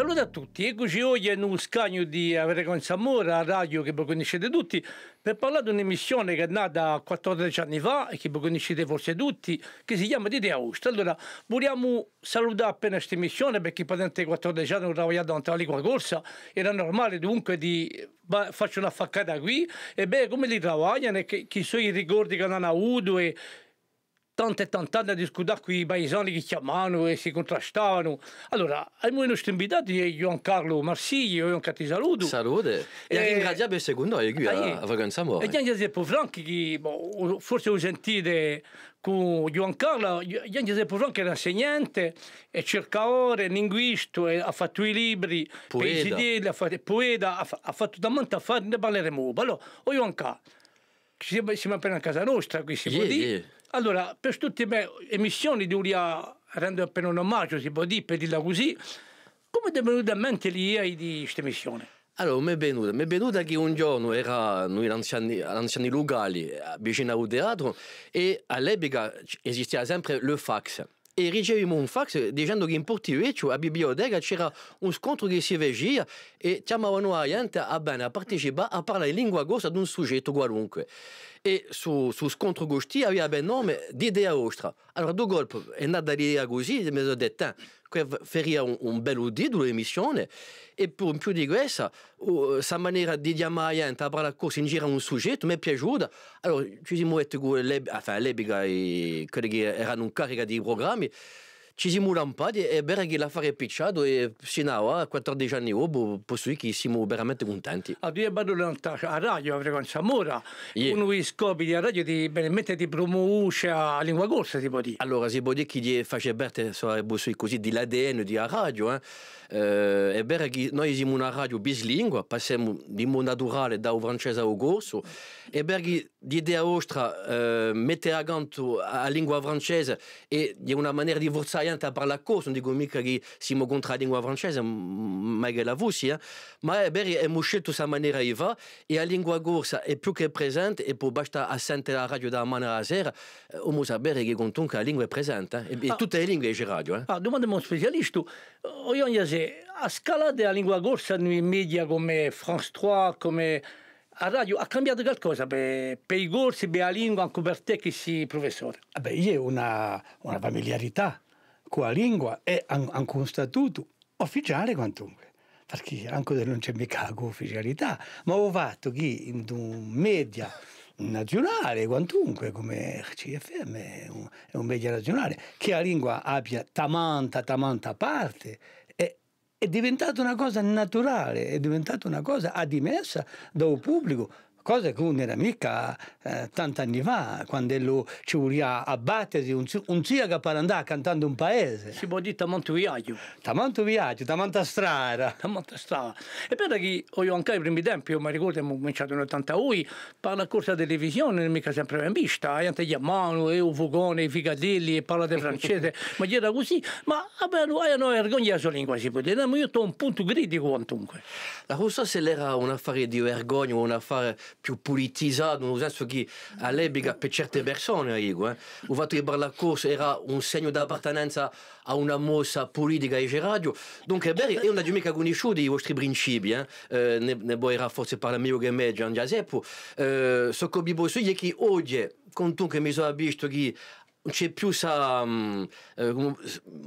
Saluto a tutti, eccoci oggi in un scagno di Avere con Samora, a radio che voi conoscete tutti, per parlare di un'emissione che è nata 14 anni fa e che voi conoscete forse tutti, che si chiama Dite Augusto. Allora, vogliamo salutare appena questa emissione perché patente 14 anni ho lavorato in lingua corsa, era normale dunque di fare una faccata qui e beh come li travagliano e chi sono i ricordi che hanno avuto e tante e tant'anni a discutere con i paesani che chiamavano e si contrastavano. Allora, abbiamo miei nostri invitati è Giancarlo Marsiglio, io anche ti eh, saluto. Salute. E, e ringrazio il secondo e eh, qui a eh, Vacanza Mora. E anche Zeppo Franchi, che boh, forse lo sentite con Giancarlo, Gian Giuseppe Franchi era insegnante, è cercatore, linguista, ha fatto i libri, poeta, PCD, ha fatto, poeta, ha, ha fatto da molto affari, ne parleremo. Allora, o Giancarlo, siamo appena a casa nostra, qui si yeah, può dire. Yeah. Allora, per tutte le emissioni di Uria rendo appena un omaggio, si può dire, per dirla così, come ti è venuta in mente l'idea di questa emissione? Allora, mi è venuta, mi è venuta che un giorno era noi anziani, anziani locali eh, vicino al teatro e all'epoca esisteva sempre le fax. e riceviamo un fax dicendo che in Portireccio a biblioteca c'era un scontro che si veggia e chiamavano la gente a, bene, a partecipare a parlare lingua gossa di un soggetto qualunque. E su, su scontro gosti aveva ben nome di idea vostra. Allora, do colpi è andata l'idea così e mi sono detto, que ferait un bel audit de l'émission et pour une plus de ça sa manière de dire maïa entre par la course en nous un sujet tout mes pièces alors tu dis moi être que les enfin les bigas et collègues de programmes ci si mura un po' e beraghi la è picciato e sino a 14 anni dopo boh, posso che siamo veramente contenti. A due parole a radio, a frequenza mora yeah. uno dei scopi di radio di benamente di promuovere la lingua corsa si può dire. Allora si può dire che face berte sarebbe boh, così di l'ADN di a radio, eh? Eh, e beraghi noi siamo una radio bislingua, passiamo di naturale da francese al corso e beraghi di idea vostra eh, mette a canto la lingua francese e di una maniera divorziante per la cosa, non dico mica che siamo contro la lingua francese, ma è la voce, eh? ma è eh, bene, eh, abbiamo scelto questa maniera e va e la lingua corsa è più che presente e può basta sentire la radio da mattina alla sera, dobbiamo eh, sapere che comunque la lingua è presente eh? e, ah, tutte le lingue c'è radio. Eh? Ah, domanda a un specialista, io non so, a scala della lingua corsa nei media come France 3, come a radio ha cambiato qualcosa per, per i corsi, per la lingua, anche per te che sei professore? Beh, io ho una, una familiarità con la lingua e anche un statuto ufficiale quantunque perché anche non c'è mica ufficialità, ma ho fatto che in un media nazionale, quantunque, come CFM è un, è un media nazionale, che la lingua abbia tamanta, tamanta parte, è diventata una cosa naturale, è diventata una cosa adimessa un pubblico cosa che non era mica eh, tanti anni fa, quando lui ci voleva abbattere un, un che per andare cantando un paese. Si può dire tamanto viaggio. Tamanto viaggio, tamanta strada. Tamanta strada. E perché io anche ai primi tempi, io mi ricordo, abbiamo cominciato nel 81, per a corsa della televisione, non mica sempre ben vista, e eh, anche Giammano, e eh, Ufugone, i Figadelli, e parla di francese, ma era così. Ma vabbè, lui una vergogna sulla lingua, si può dire, ma io sono un punto critico quantunque. La cosa se l'era un affare di vergogna, un affare più politizzato, nel senso che all'epoca per certe persone, dico, eh, il fatto che corso era un segno d'appartenenza a una mossa politica e geradio, dunque è io non ho mica conosciuto i vostri principi, eh, eh, ne, ne era forse parla meglio che me Gian Giuseppe, eh, so che vi posso dire che oggi, con tu che mi sono visto che non c'è più sa, mm, eh, come,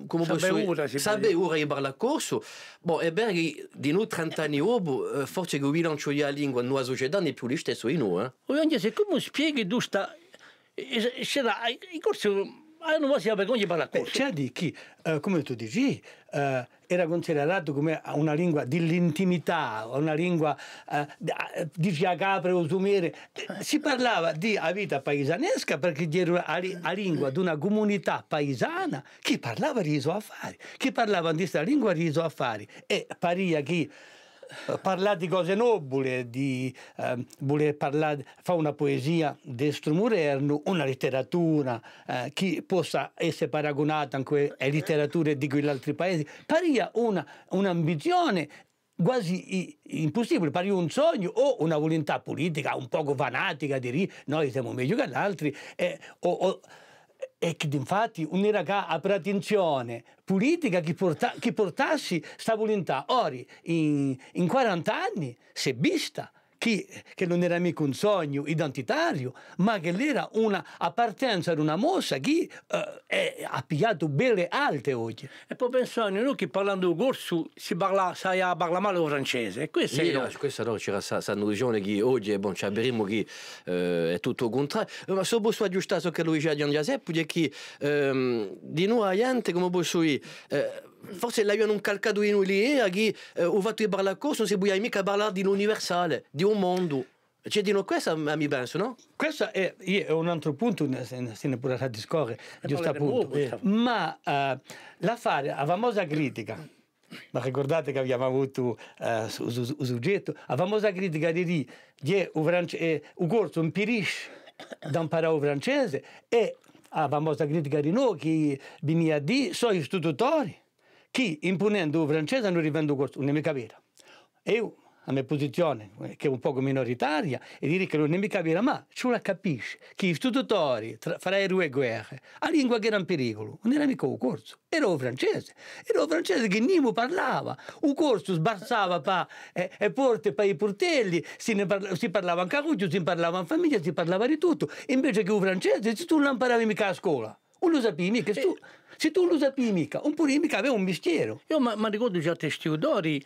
come sa posso beura, sa beura che parla corso boh, è bene di noi 30 anni dopo forse che bilancio la lingua nella società non è più lo stesso di noi eh? se come spieghi tu sta c'era eh, i corso hanno eh, una vergogna per la corso c'è di chi come tu dici eh, era considerato come una lingua dell'intimità, una lingua eh, di fiacapre o sumere. Eh. Si parlava di vita paesanesca perché era la lingua di una comunità paesana che parlava di riso affari, che parlava di questa lingua di riso affari e paria che parlare di cose nobili, di eh, voler parlare, fare una poesia destro moderno, una letteratura eh, che possa essere paragonata anche alle letterature di quegli altri paesi, paria un'ambizione quasi impossibile, pari un sogno o una volontà politica un poco fanatica di dire noi siamo meglio che gli altri, eh, o, o e che infatti un ragà avrà attenzione politica che, porta, che portassi sta volontà. Ora, in, in 40 anni, si è vista chi, che non era mica un sogno identitario, ma che era una appartenenza ad una mossa che eh, ha pigliato belle alte oggi. E poi pensando, noi che parlando di corso si parla, sai, parla male o francese. Questo è no, questa no, c'era questa illusione che oggi è eh, bon, ci abbiamo che eh, è tutto il contrario. Ma se posso aggiustare ciò che lui diceva Gian Giuseppe, che eh, di noi gente, come posso dire, eh, forse l'avevano calcato in lì, che euh, ho fatto per la non si può mica parlare di un universale, di un mondo. Cioè, dicono questo, mi penso, no? Questo è, è un altro punto, se ne pure a discorrere, giusto appunto. Eh. Ma eh, la la famosa critica, ma ricordate che abbiamo avuto eh, su, su, su, soggetto, la famosa critica di lì, che un corso impirisce da un il francese e la famosa critica di noi che veniva di, sono istruttori chi imponendo il francese non rivende questo, un nemico vera. Io, la mia posizione, eh, che è un po' minoritaria, e dire che non è nemica vera, ma ci la capisce, che i studiatori fra le due guerre, la lingua che era in pericolo, non era mica un corso, era un francese, era un francese che Nimo parlava, un corso sbarzava pa, e, eh, e porte per i portelli, si, parla, si, parlava in caruccio, si parlava in famiglia, si parlava di tutto, invece che un francese, tu non imparavi mica a scuola un'usapimica. Se eh. tu, se tu un'usapimica, un purimica aveva un mistero. Io mi ricordo già testi odori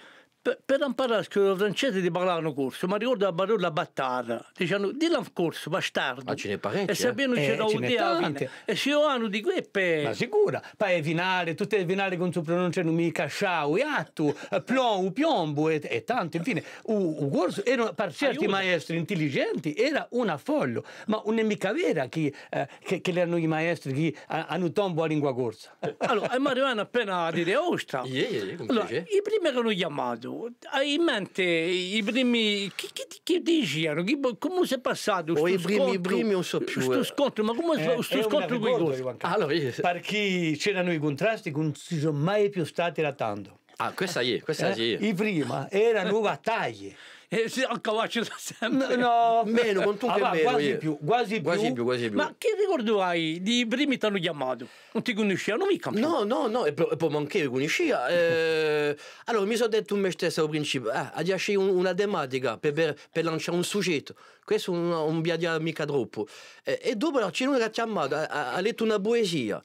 per, per imparare il francese di parlavano corso, ma ricordo la parola battata, dicevano dillo un corso, bastardo. Ma ce n'è parecchio. E se eh, c'era un eh, certo diavolo, e se io hanno di queppe. Ma sicura, poi vinare, tutte le vinare con tu mi mica sciau, attu, eh, plom, piombo e, e tanto, infine, un corso erano, per certi Aiuto. maestri intelligenti era una follo, ma non è mica vera chi, eh, che, che erano i maestri che hanno tombo a lingua corsa. allora, e mi arrivano appena a dire ostra. Yeah, yeah, allora, i primi che hanno chiamato, hai in mente i primi che, che, che dici erano? come si è passato o i primi, scontro, primi non so più questo eh. scontro ma come eh, sto scontro qui ah, allora, io... perché c'erano i contrasti che non si sono mai più stati la tanto ah questa è questa eh? io. i prima erano battaglie eh, si accavacilla sempre. No, no, meno, con tutto ah, meno. Quasi più, quasi, quasi più. più. Quasi più, Ma che ricordo hai di primi ti hanno chiamato? Non ti conoscevano mica? No, no, no, e poi anche io conosceva. Eh, allora mi sono detto me stesso al principio, ah, a dirci una tematica per, per, lanciare un soggetto. Questo non, non mi piace mica troppo. Eh, e dopo c'è uno che ha chiamato, ha, ha letto una poesia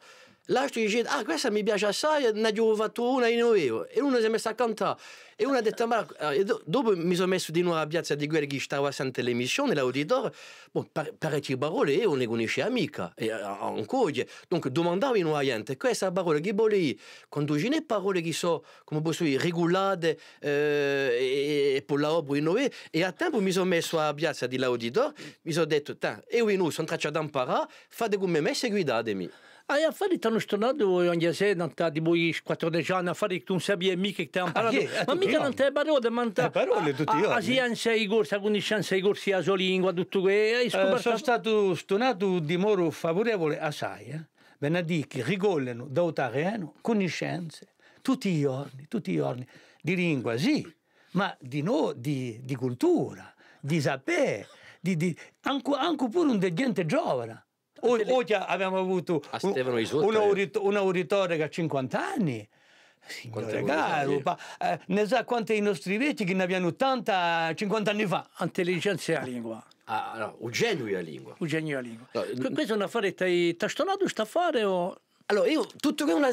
l'altro dice ah questa mi piace assai ne avevo fatto una in avevo e uno si è messo a cantare e uno ha detto ma eh, dopo mi sono messo di nuovo a piazza di guerra che stava a l'emissione l'auditore bon, parecchie parole io ne conoscevo mica e eh, ancora donc domandavo in gente questa parola che volevi quando ci ne parole che sono come posso dire regolate eh, e, per la opera in avevo e a tempo mi sono messo a piazza di l'auditore mi sono detto io in sono tracciato a imparare fate come me e guidatemi Aí a Farid tá nos tornando, onde se non tá di bui 14 anni, a Farid tu non sapevi mica che ti ha imparato. Ma mica non te parole, ma non te... parole tutti io. Asi hanno sei corsi, a 15 anni i corsi a sua lingua, tutto quello. sono stato stonato di moro favorevole assai, eh? Venerdì che rigollano da Otareno conoscenze tutti i giorni, tutti i giorni, di lingua sì, ma di, no, di, di cultura, di sapere, di, di, anche, anche pure un gente giovane. Oggi abbiamo avuto un, un, aurit un auditore che ha 50 anni. Signore caro, eh, ne sa quanti i nostri vecchi che ne avevano 80, 50 anni fa? Intelligenza e la lingua. Ah, ah no, il genio la lingua. Il genio la lingua. No, Questo è un affare che hai tastonato, sta a o... Allora, io tutto che una,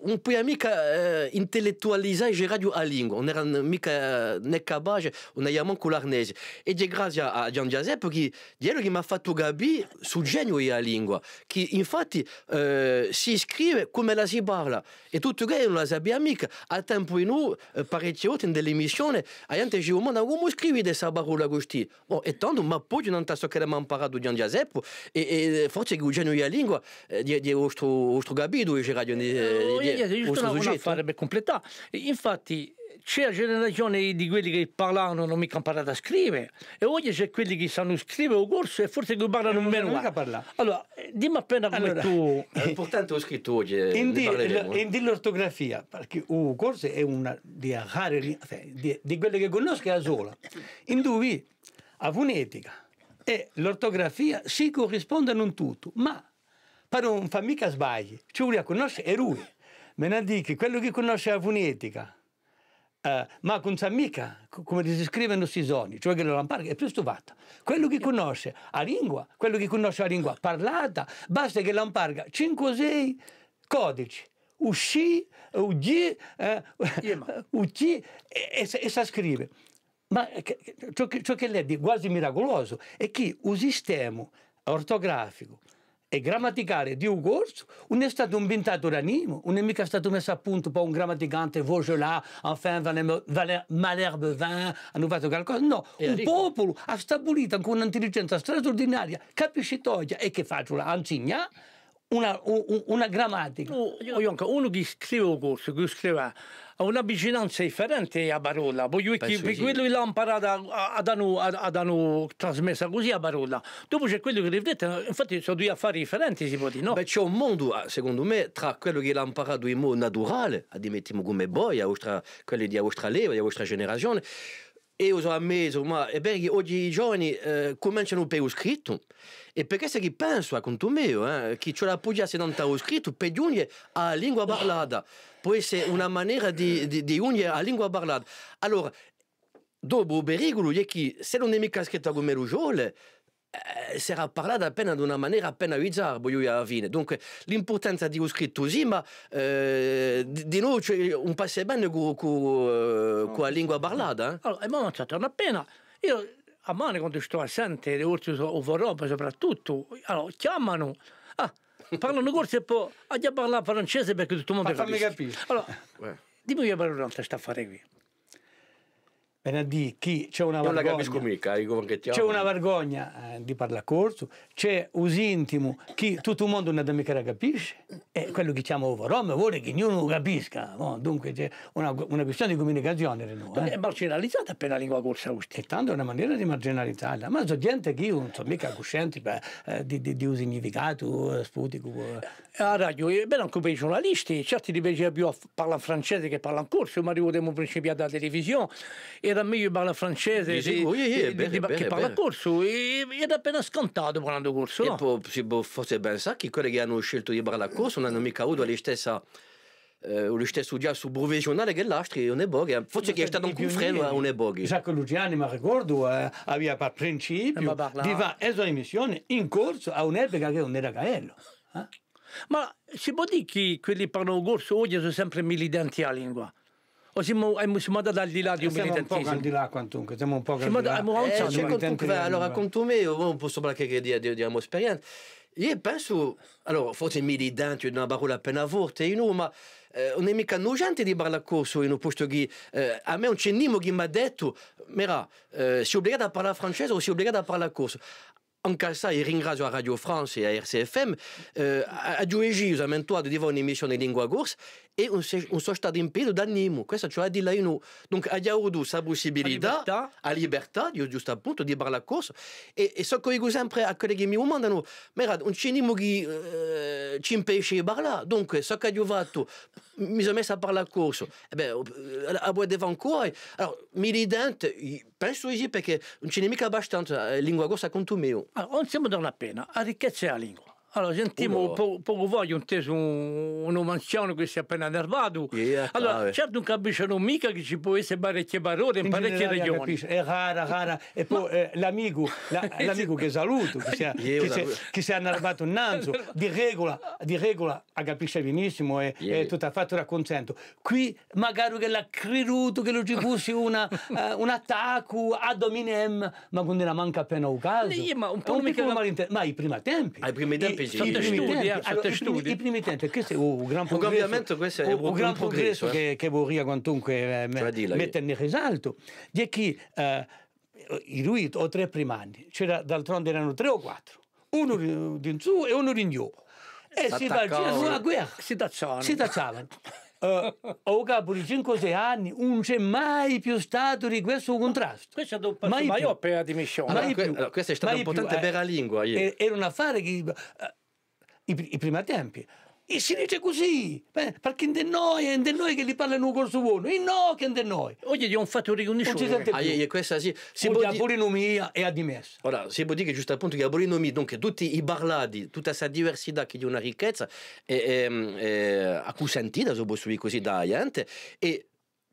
un po' mica eh, intellettualizzare Gerardo a lingua, non era mica né capace, non era manco l'arnese. E di grazie a Gian Giuseppe che, ieri che mi ha fatto capire su genio e lingua, che infatti eh, si scrive come la si parla. E tutto che non la sappiamo mica. A tempo in noi, eh, parecchie volte nell'emissione, a gente ci domanda come scrivi questa parola così. Bon, e tanto, ma poi non so che abbiamo imparato Gian Giuseppe, e, e forse che genio e lingua, eh, di, di vostro nostro Gabidu ci ragionare eh, eh, questo una, soggetto. infatti c'è la generazione di quelli che parlano non mica imparano a scrivere e oggi c'è quelli che sanno scrivere o corso e forse che parlano eh, non meno non allora dimmi appena come allora, tu l'importante ho scritto oggi eh, in, di, l'ortografia perché un corso è una di, cioè, di, di quelle che conosco da sola in cui la fonetica e l'ortografia si corrispondono in tutto ma per non fa mica sbagli. Ci vuole conoscere è lui. Me ne dici, quello che conosce la fonetica, eh, ma non sa mica come si scrivono questi sogni, cioè che la lamparca è più stufata. Quello che conosce la lingua, quello che conosce la lingua parlata, basta che la lamparga 5-6 codici uscì, udì, eh, udì e, e, e sa scrive. Ma ciò che, ciò che lei è quasi miracoloso è che il sistema ortografico e grammaticale di un corso non è stato inventato da Nimo, non è mica stato messo a punto per un grammaticante Vaugelas, enfin Malherbe Vin, hanno fatto qualcosa. No, e un Enrico. popolo ha stabilito con un'intelligenza straordinaria, capiscitoria e che faccio la anzigna una, una grammatica. Oh, uno che scrive corso, che scrive ha una vicinanza differente a Barolla, poi chi, sì. quello l'ha imparato ad hanno, trasmessa così a parola. Dopo c'è quello che riflette, infatti sono due affari differenti, si può dire, no? Beh, c'è un mondo, ah, secondo me, tra quello che l'ha imparato in modo naturale, a dimettiamo come boia, tra quelli di vostra leva, di vostra generazione, io sono ammesso, ma è bene che oggi i giovani eh, cominciano per lo scritto. E perché se che penso, a conto mio, eh, chi ce la appoggiasse non lo scritto, per giungere a lingua parlata. Può essere una maniera di, di, di unire a lingua parlata. Allora, dopo il pericolo è che se non è mica scritto come lo giole, eh, si era parlato appena ad una maniera appena bizzarra io alla fine dunque l'importanza di un scritto sì ma eh, di, noi c'è cioè, un passo bene con, con, eh, con la lingua parlata eh? allora e ma non c'è appena io a mano quando sto assente le urti o vorrope soprattutto allora chiamano ah, parlano corso e poi a parlare francese perché tutto il mondo capisce allora eh. dimmi che per sta a fare qui di chi c'è una vergogna. Non la capisco mica, dico che ti C'è una vergogna eh, di parlare corso, c'è usintimo che tutto il mondo non da mica capisce, e quello che chiamo Roma vuole che ognuno capisca. No? Dunque c'è una, una, questione di comunicazione. No, eh? È marginalizzata appena la lingua corsa usata. E tanto è una maniera di marginalizzarla, ma c'è gente che io non sono mica cosciente eh, di, di, di, un significato eh, sputico. Eh. Ha eh, ragione, eh, è bello i giornalisti, certi di piace più parlare francese che parlano corso, ma arrivo da un principio della televisione. E era meglio parlare francese di, sicuro, di, yeah, di, bene, di, bene, che bene. parla corso e, ed è appena scontato parlando corso no? e può, si può forse pensare che quelli che hanno scelto di parlare corso non hanno mica avuto la stessa eh, lo stesso già sul provvisionale che l'astri un ebog eh. forse che è stato un confreno a un ebog Giacco Luciani mi ricordo eh, aveva per principio eh, di fare questa emissione in corso a un'epoca che non era caello eh? ma si può dire che quelli che parlano corso oggi sono sempre militanti a lingua Oh, siamo eh, dal di là di eh, un siamo militantesimo. Siamo un po' al di là quantunque, eh, siamo un po' al di là. Eh, c'è quantunque, allora quantume, un oh, oh, posso parlare che di, di, abbiamo esperienza. Io penso, allora forse militante è una parola appena forte, io, ma eh, non è mica nogente di parlare corso in un posto che eh, a me un cennimo che mi ha detto, mira, eh, sei obbligato a parlare francese o sei obbligato a parlare corso. Anche ça, io ringrazio a Radio France e a RCFM, eh, a, a due giorni ho inventato di fare un'emissione in lingua corsa e un, on sta in piedi d'animo. Questo cioè di lei no. ha già avuto questa possibilità, la libertà, io giusto appunto, di parlare la cosa. E, e so che io sempre a quelli che mi domandano, ma non un cinema che uh, ci impedisce di parlare. Dunque, so che io fatto, mi sono messo a parlare la cosa. E beh, a voi devo ancora. Allora, mi ridente, penso così perché non c'è nemmeno abbastanza lingua cosa con tu mio. Allora, non siamo da una pena, la ricchezza è la lingua. Allora, sentiamo, Uno... poco, poco voglio inteso un, un manziano che si è appena nervato. Yeah, allora, ah, certo non capiscono mica che ci può essere parecchie parole in, in parecchie regioni. Capisce. È rara, rara. E poi eh, l'amico, la, l'amico che saluto, che si è, che un è, di regola, di regola, a capisce benissimo è, yeah. e tutta fatto racconsento. Qui magari che l'ha creduto che lo ci fosse una, uh, un attacco ad hominem, ma quando ne manca appena un caso. ma un po' mica... Cap- ma ai primi tempi. Ai primi tempi quindi sottostudia, eh, sottostudia. I primi tempi, questo è un gran progresso. Ovviamente questo è un, un gran progresso, eh? che, che vorrei quantunque eh, cioè, mettere in risalto, di chi eh, lui o tre primi anni, c'era d'altronde erano tre o quattro, uno in su e uno in giù. E si facevano una guerra. Si tacciavano. Si tacciavano. uh, di 5-6 anni non c'è mai più stato di questo contrasto. Questo è un mai più. opera di missione. Allora, que allora, questa è stata mai un potente eh, lingua. Ieri. Era un affare che... Uh, i, i primi tempi e si dice così, eh, perché non è noi, è noi che li parlano con suo buono, e no che non è noi. Oggi è un fatto riconosciuto. Ah, e questa sì. Si può dire... polinomia è ammessa. Ora, si può dire che giusto appunto che la polinomia, dunque tutti i barladi, tutta questa diversità che di una ricchezza è, è, è accusantita, se posso dire così, da gente, e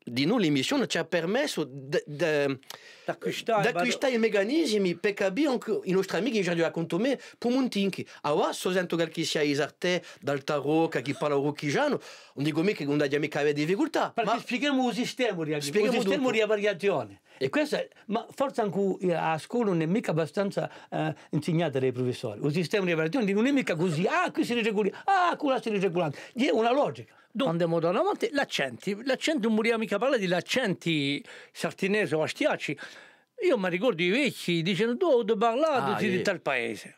di non l'emissione ci ha permesso d'acquistare euh, eh i meccanismi per capire che i nostri amici ci hanno raccontato ah me come un tinchi. Allora, se sento che sia Isarte, dal tarocca, chi parla rocchigiano, non dico me che non abbiamo mica difficoltà. Perché ma... spieghiamo il sistema di, spieghiamo il sistema di variazione. E questa, ma forse anche a scuola non è mica abbastanza eh, insegnata dai professori. Il sistema di variazione non è mica così. Ah, qui si regolano, ah, qui si regolano. È una logica. Dunque. Andiamo da davanti, l'accenti, l'accenti, non moriamo mica parlare di l'accenti sartinese o astiaci. Io mi ricordo i vecchi dicendo tu hai parlato ah, di eh. tal paese.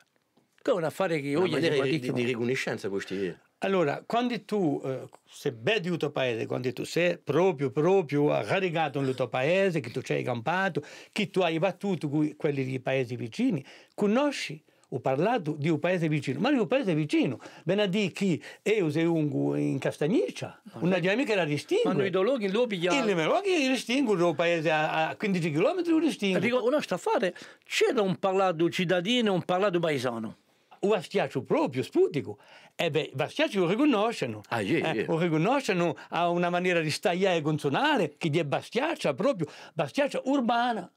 Che è un affare che io gli di, di, di riconoscenza questi. Allora, quando tu, eh, se vedi il tuo paese, quando tu sei proprio, proprio caricato nel tuo paese, che tu ci hai campato, che tu hai battuto quelli dei paesi vicini, conosci ho parlato di un paese vicino, ma di un paese vicino, venerdì chi è ungu in Castagniccia, una dinamica la distingue. Ma i dologhi lo pigliano. I dologhi distinguono un paese a, a 15 km, lo distingue. Dico, una sta a fare, c'era un parlato cittadino e un parlato paesano. Un schiaccio proprio, sputico. E eh beh, va schiaccio lo riconoscono. Ah, yeah, yeah. Eh, lo riconoscono a una maniera di stagliare e consonare, che gli è bastiaccia proprio, bastiaccia urbana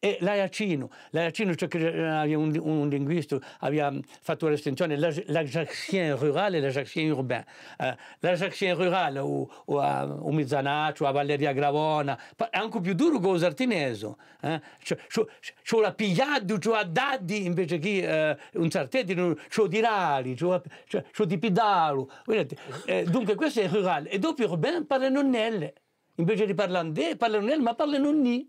e l'Aracino, l'Aracino cioè eh, un, un, linguista aveva fatto l'estensione, distinzione l'Ajaxien rurale e l'Ajaxien urbain. Eh, L'Ajaxien rurale o, o a, o Mizzanaccio, a Valeria Gravona, è anche più duro che l'artinese. Eh? Cioè, c'è la pigliaggio, c'è a daddi invece che eh, un sartetino, c'è di rari, c'è di pidalo. Eh, dunque questo è rurale. E dopo urbain parlano nelle. Invece di parlare parlano nelle, ma parlano ni.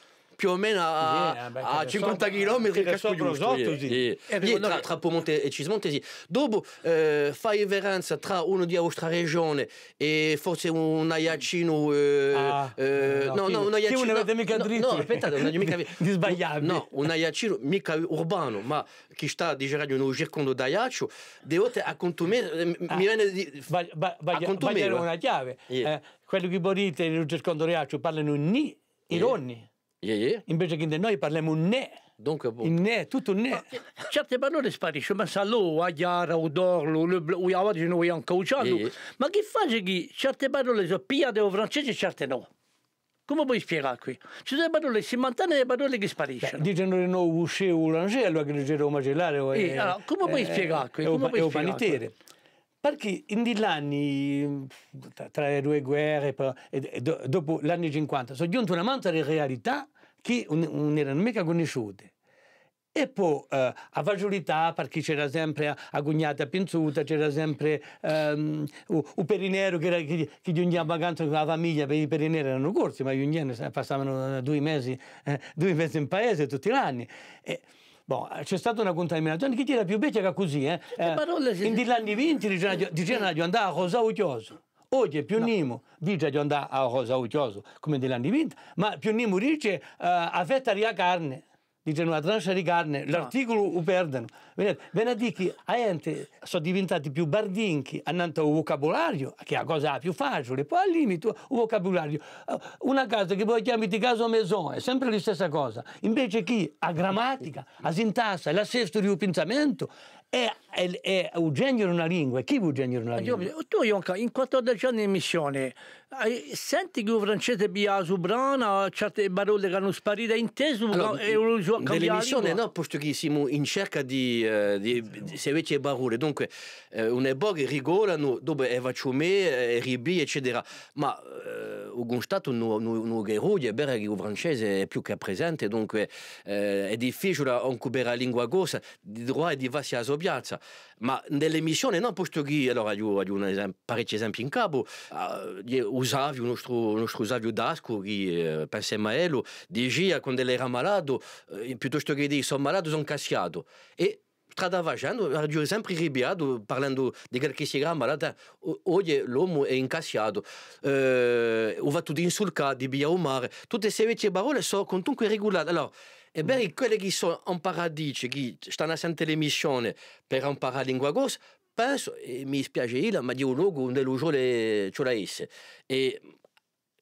più o meno a, eh, beh, a 50 so, km il casco giusto. Ieri, ieri. tra, tra Pomonte e Cismontesi. Dopo eh, fa differenza tra uno di vostra Regione e forse un aiacino... Eh, ah, eh, eh, no, no, no, un aiacino... non avete mica dritto. No, no aspettate, non mica... di sbagliarvi. No, un aiacino mica urbano, ma chi sta di girare un circondo d'aiaccio, deve a contume eh, Ah, mi viene di... contume una chiave. Yeah. Eh, quello che vorrete in un circondo d'aiaccio parlano ni i yeah. Yeah, yeah. Invece che noi parliamo un ne. Dunque, il ne, tutto il ne. Ma, certe parole spariscono, ma salò, agliara, udorlo, uiavadice, noi anche ucciato. ma che fai che certe parole sono piate o francese e certe no? Come puoi spiegare qui? Ci sono le parole simultanee e parole che spariscono. Beh, dicono no, usce o l'angelo, che non c'era un macellare. E, allora, come puoi eh, spiegare qui? È un spiegare? Perché in di là, tra le due guerre, però, e, e dopo l'anno 50, sono giunte una manta di realtà che non erano mica conosciute. E poi eh, a Vagiolità, perché c'era sempre Agugnata Pinzuta, c'era sempre ehm, un perinero che, era, che, che giungeva accanto con la famiglia, perché i perineri erano corsi, ma gli indiani passavano due mesi, eh, due mesi in paese tutti gli anni. E, Boh, c'è stata una contaminazione Chi era più vecchia così, eh? eh parole, in sì. anni 20 dicevano di andare a Rosa Uchioso. Oggi è più no. nimo, dice di andare a Rosa Uchioso, come negli anni 20, ma più nimo dice uh, a fetta di carne dice una trancia di carne, no. Ah. l'articolo lo perdono. Venerdì che a ente sono diventati più bardinchi, hanno un vocabolario, che è la cosa più facile, poi al limite un vocabolario. Eh, una casa che poi chiami di casa o maison, è sempre la stessa cosa. Invece chi ha grammatica, ha sintassa, la sesto di un pensamento, è, è, è, è un genere una lingua, chi vuol genere una lingua? Io, tu, Ionca, in 14 anni di missione, Senti che un francese bia soprana, certe parole che hanno sparito inteso te, allora, e lo so Nell'emissione no, portoghesimo in cerca di, uh, di, di se invece parole, dunque eh, uh, un'epoca che rigolano dove è vaciume, ribi, eccetera, ma uh, eh, ho constato non che è vero che il francese è più che presente, dunque eh, è difficile incubare la lingua cosa, di e trovare diverse asopiazze, ma nell'emissione no, portoghese, allora io ho parecchi esempi in capo, eh, usava o nosso, nosso Dasco, que uh, em a ele, dizia quando ele era malado, uh, eh, piuttosto que dizer, são malados, são casseados. E trabalhando, eu sempre ribiado, falando de qualquer chega malada, hoje eh, l'uomo é encaixado, uh, eh, o vato de insulcar, de via o mar, todas essas palavras são contunque reguladas. Allora, ebbene, quelle che sono in paradice, che stanno a sentire le missioni per imparare la lingua gossa, penso, e mi spiace, io, ma di un luogo onde lo giorno ce E,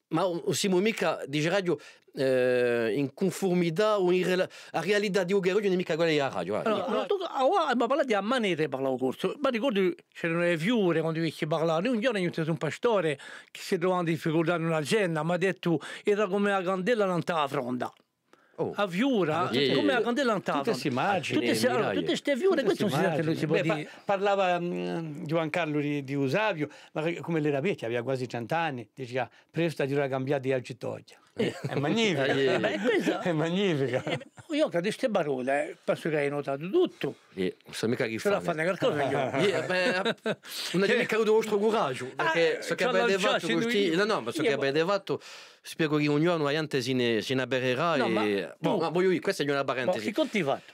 ma non siamo mica, dice radio, eh, in conformità o in rela- a realtà di Ugheroglio non è mica quella eh. ah, di radio. Allora, allora tu, ora mi parla di a manete parlavo corso, ma ricordo c'erano le fiore quando vi parlavano, un giorno aiutato un pastore che si trovava in difficoltà in un'agenda, mi ha detto era come la candela non a fronda. Oh. a Viura, yeah, cioè, come la candela Tutte si immagini. Tutte, si, allora, tutte ste Viure, tutte questo immagini. si, Beh, dire. Pa parlava mh, mm, Carlo di, di Usavio, ma come l'era vecchia, aveva quasi cent'anni, diceva, presto a dire la cambiata di Agitoglia. Eh, eh è magnifica. Eh, Beh, questa, è magnifica. Io che queste parole eh, penso che hai notato tutto. Eh, so mica chi fa. fanno eh. qualcosa io. Eh, beh, non è mica il vostro coraggio, ah, perché ah, so che abbiate fatto questi... No, no, ma so che abbiate fatto... Spiego che ognuno ha si ne aberrerà no, e... Ma, boh, ma voglio dire, questa è una boh, parentesi. Boh, che conti fatto?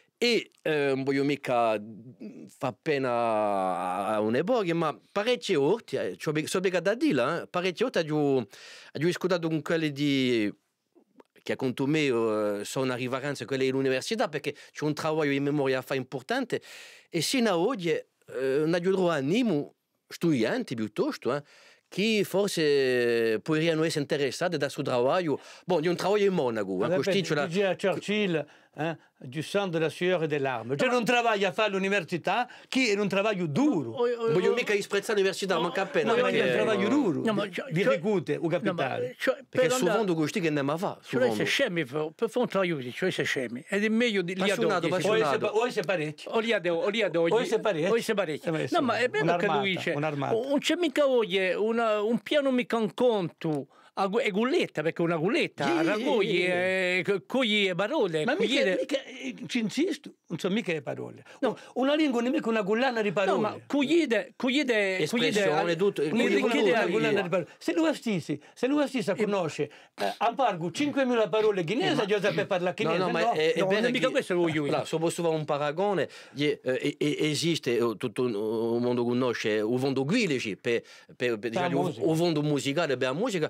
e eh, non voglio mica mhmm, far pena a un'eborghe, ma parecchie volte, eh, so obbligata da dirla, eh, parecchie volte ho, ho scusato con quelle di che conto me uh, sono arrivate quelle dell'università perché c'è un lavoro di memoria fa importante e sino ad oggi eh, uh, non ho animo studenti piuttosto eh, che forse potrebbero essere interessati da questo lavoro, bon, di un lavoro in Monaco. Eh, Churchill Hein, eh, du sang, della sueur e delle larme. Cioè, non travaglio a fare l'università che è un lavoro duro. Oh, oh, oh, voglio mica disprezzare l'università, no, manca appena. No, è un lavoro duro, Vi cioè, cioè, ricute, o capitale. No, cioè, perché il suo andare... fondo costi che andiamo a fare. Cioè, fondo. se scemi, per fare un traiuti, cioè se scemi. Ed è meglio di lì ad oggi. O se parecchi. O lì ad oggi. O se parecchi. O se parecchi. Eh, no, ma è vero che lui dice, oh, non c'è mica voglia, un piano mica un conto a, è gulletta perché è una gulletta, raccogli, eh, cogli le parole. Ma mica, le... mica, eh, ci insisto, non so mica le parole. No. Una lingua nemica una collana di parole. No, ma cogliete, cogliete, espressione, tutto. Non una collana di parole. Se lui stessi, se lui stessi ehm, conosce, eh, a pargo 5.000 parole chinese, eh, già sapeva parlare chinese. No, no, ma è, no, è bene mica questo lo voglio io. Se posso fare un paragone, eh, esiste tutto il mondo conosce il mondo guilici, per, per, per, diciamo, il mondo musicale, per la musica.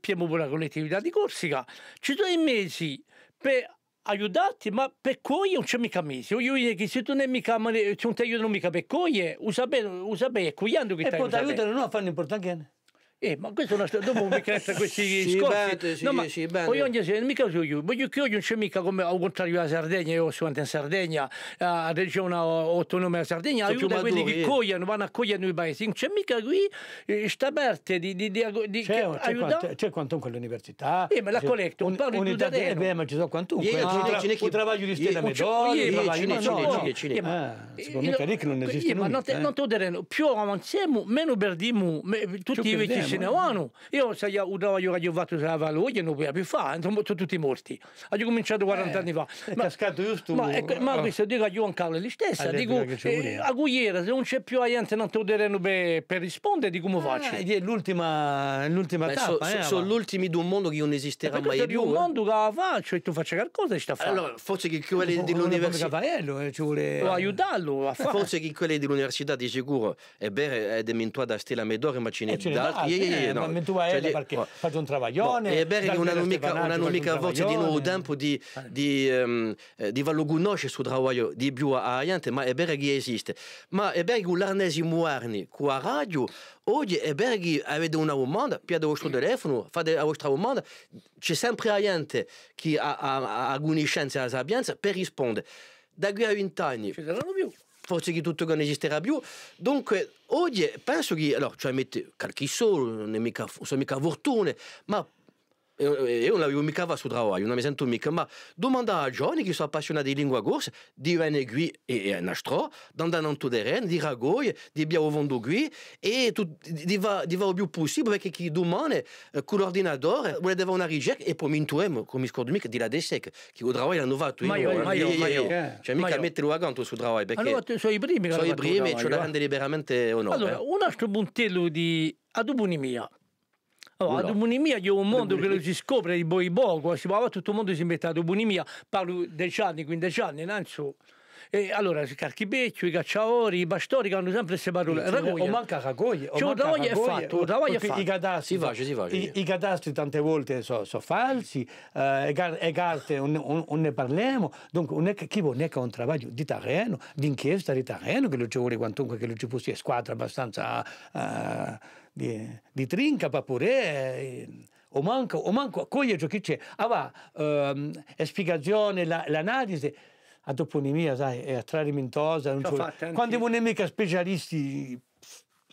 Piemonte per la collettività di Corsica, ci sono i mesi per aiutarti, ma per coglie non c'è mica mesi. Io dire che se tu non, mica, se non ti aiutano mica per coglie, usate, usate, cogliendo che ti aiutano. E poi ti aiutano, no, fanno importante. Eh, ma questa è una storia, dopo mi canta questi sì, scorsi. Sì, no, ma sì, bene. Ogni se mica so io, voglio che oggi non c'è mica come al contrario della Sardegna, io sono in Sardegna, la regione autonoma della Sardegna, sono aiuta quelli che cogliano, vanno a cogliere noi paesi, non c'è mica qui eh, sta aperta di, di, di, di c'è, c'è, c'è quantunque l'università. Eh, ma la collecto, un parlo di terreno. Eh, ma ci sono quantunque. Io, ah, ci, un travaglio di stella medoglia, un travaglio di stella Secondo me che non esiste nulla. Ma eh. non te lo più avanziamo, meno perdiamo, tutti i vicini cinevano. Io se gli udavo io che ho fatto se la valoglia non poteva più fare, sono tutti morti. Ho cominciato 40 eh, anni fa. Ma, è cascato giusto. Ma, ecco, ma oh. questo dico a Joan Cavle lì stessa, ah, dico eh, a Gugliera se non c'è più niente non ti terreno per, per rispondere di come ah, faccio. È l'ultima, l'ultima tappa. Eh, sono eh, so, l'ultimi di un mondo che non eh, esisterà mai più. Di un mondo che la faccio e tu faccia qualcosa sta facendo. Allora, forse che quelli dell'università... Caparello, ci vuole... aiutarlo a fare. Forse che quelli dell'università di sicuro è bene, è dementuata da Stella Medore, ma ce n'è d'altri eh, no. tu vai cioè, perché no. faccio un travaglione. E' No, è vero che un'amica voce di nuovo tempo di, eh. di, um, di valugnosce sul travaglio di più a niente, ma è vero che esiste. Ma è vero che l'arnesimo anni, con la radio, oggi è vero che avete una domanda, piede il vostro mm. telefono, fate la vostra domanda, c'è sempre a niente che ha, ha, ha conoscenza e sapienza per rispondere. Da qui a vent'anni. Ce saranno più forse che tutto non esisterà più. Dunque, oggi penso che, allora, cioè, mette, calchi solo, non è mica, sono mica fortune, ma io non eu mica su sul non mi sento mica, ma demanda a Johnny, che sono apaixonado di lingua gorsa, di uma e Nastro, astro, d'andando tudo terreno, de ragoi, de bia o vento gui, e di diva il più possibile, perché chi domani, eh, con l'ordinatore, vuole deve una ricerca, e poi mi intuemo, come scordo mica, di la desec, che il lavoro l'hanno fatto. Ma io, ma io, ma io. Eh, eh, cioè mica metterlo a canto su lavoro, perché... Allora, sono i primi che Sono i primi, e ce la rende liberamente onore. Allora, un altro puntello di adubunimia. Allora, la bulimia è un mondo che si scopre di boi poco, si tutto il mondo si mette la bulimia, parlo 10 anni, 15 anni, non so. E allora, Carchibecchio, i cacciatori, i bastori che hanno sempre queste parole. O manca Cagoglie. Cioè, un travaglio è fatto. Un travaglio è fatto. I cadastri, si face, si face. I, i cadastri tante volte sono so falsi, eh, e carte non ne parliamo. Dunque, non è che chi vuole un travaglio di terreno, di inchiesta di terreno, che lo ci vuole quantunque, che lo ci fosse squadra abbastanza eh, di, di trinca, pure... Eh, o manco, o manco, coglie ciò che c'è. Ah va, ehm, spiegazione, l'analisi a toponimia, sai, è a Trarimentosa. Non so, anche... Quando vuoi mica specialisti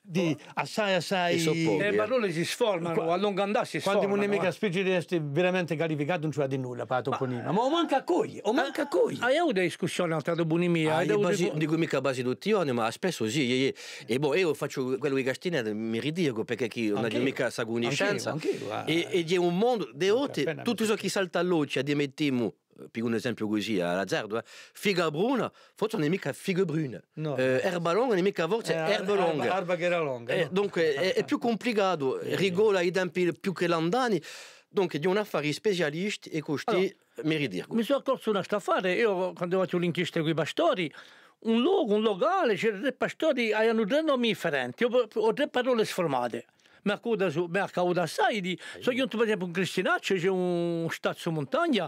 di boh. assai assai e eh, eh, ma loro si sformano a lungo andare si sformano quando un'emica eh. specialista veramente qualificato non c'è di nulla per la toponimia ma, ma o manca a cogli o eh, manca a cogli hai avuto una discussione tra toponimia ah, basi, di... dico mica basi tutti io ma spesso sì io, io. e boh io faccio quello di Castina mi ridico perché chi non è mica sa conoscenza ah. e, c'è un mondo di ote tutto ciò che salta a luce a dimettiamo eh, più un esempio così all'azzardo, eh, eh? figa bruna, forse non è mica figa bruna, no. eh, erba longa non è mica forse eh, erba longa. Erba, erba che era longa. Eh, no? Dunque è, è, più complicato, rigola i tempi più che l'andani, dunque di un affare specialista e costi allora, meridirco. Mi sono accorto una staffare, io quando faccio l'inchiesta con i pastori, un luogo, un locale, c'erano tre pastori, hanno tre nomi differenti, ho tre parole sformate mi accuda su, mi accuda assai di, so io per esempio un cristinaccio, c'è un stazzo montagna,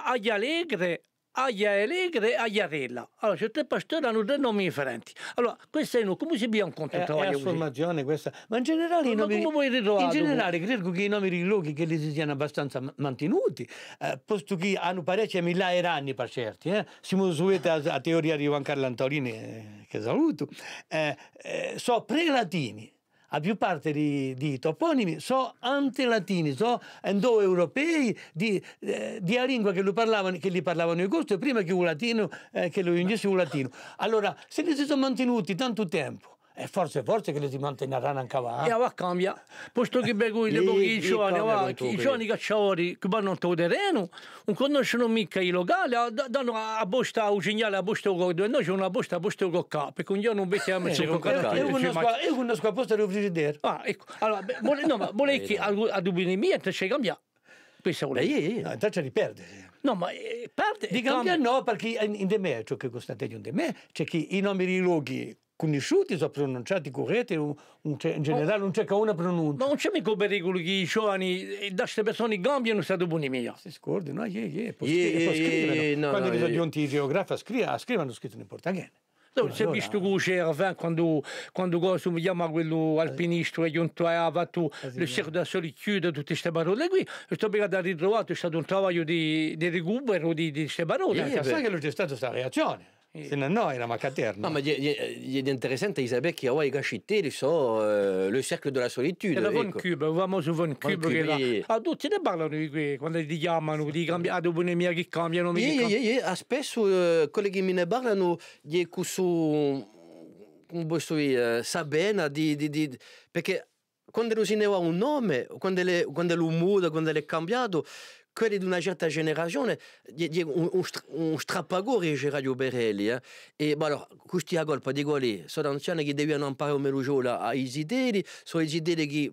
agli Aglia Alegre, Aglia Alegre e arella. Allora, c'è tre pastori hanno due nomi differenti. Allora, questo è uno, come si piglia un conto? È, è formazione questa. Ma in generale i nomi... In generale, credo che i nomi di luoghi che li si siano abbastanza mantenuti, eh, posto che hanno parecchi migliaia anni per certi, eh. siamo suete a, a teoria di Juan Carlo Antonini, eh, che saluto, eh, eh, sono prelatini a più parte di, di toponimi, sono antilatini, sono indoeuropei di, eh, di a lingua che, parlavano, che li parlavano i costi prima che il latino, eh, che lo inglese il latino. Allora, se li si sono mantenuti tanto tempo, e forse, forse che le si manterranno anche va. E va cambia. Posto che begui le pochi che i giovani, va, i giovani cacciatori che vanno a tuo terreno, non conoscono mica i locali, ah, danno a posta un cignale a posta un dove noi c'è una posta, a posta un cocca, perché un giorno mettiamo il eh, cocca. E una sua posta devo friggere. Ah, ecco. Allora, no, ma volevo che a dubbi mia c'è cambia. Pensa vuole. Beh, no, intanto di perdere. No, ma eh, perde. Di cambiare no, perché in, in de me, ciò che costate in de me, c'è chi i nomi di luoghi conosciuti, sono pronunciati corretti, in generale oh. non c'è che una pronuncia. Ma non c'è mica un pericolo che i giovani, eh, da queste persone cambiano stato buoni mia. Si scordi, no, yeah, yeah, può yeah, scrivere, yeah, yeah, no, Quando no, bisogna yeah. i geografi scrivono, scrivono scritto in portoghese. No, si è visto che quando, quando cosa mi chiama quello alpinista che a fatto il cerco da soli chiude tutte queste parole qui, e sto a ritrovare, è stato un travaglio di, di recupero di queste parole. Yeah, eh, sai che c'è stata questa reazione. Se non, eh, ecco. il era ma qu'à terre. Non, mais il est intéressant, Isabelle, qu'il y a ouais, gâchité, so, euh, le cercle de la solitude. Il y a un cube, vraiment, je veux cube. Che la... Ah, tutti ne parlano di qui, quando ti chiamano, ti cambi... ah, dopo ne mia che cambiano. Sì, sì, sì, spesso eh, quelli che mi ne parlano, di questo, come posso dire, eh, sa bene di, di, di... perché quando non si ne va un nome, quando, le, quando lo muda, quando è cambiato, qu'elle est d'une de ta génération, on strappe à gore et j'ai radio Berelli. Hein. Et bah alors, à Agol, pas dégoulé, soit l'ancien qui devait un emparer au Melujo à Isidé, soit Isidé qui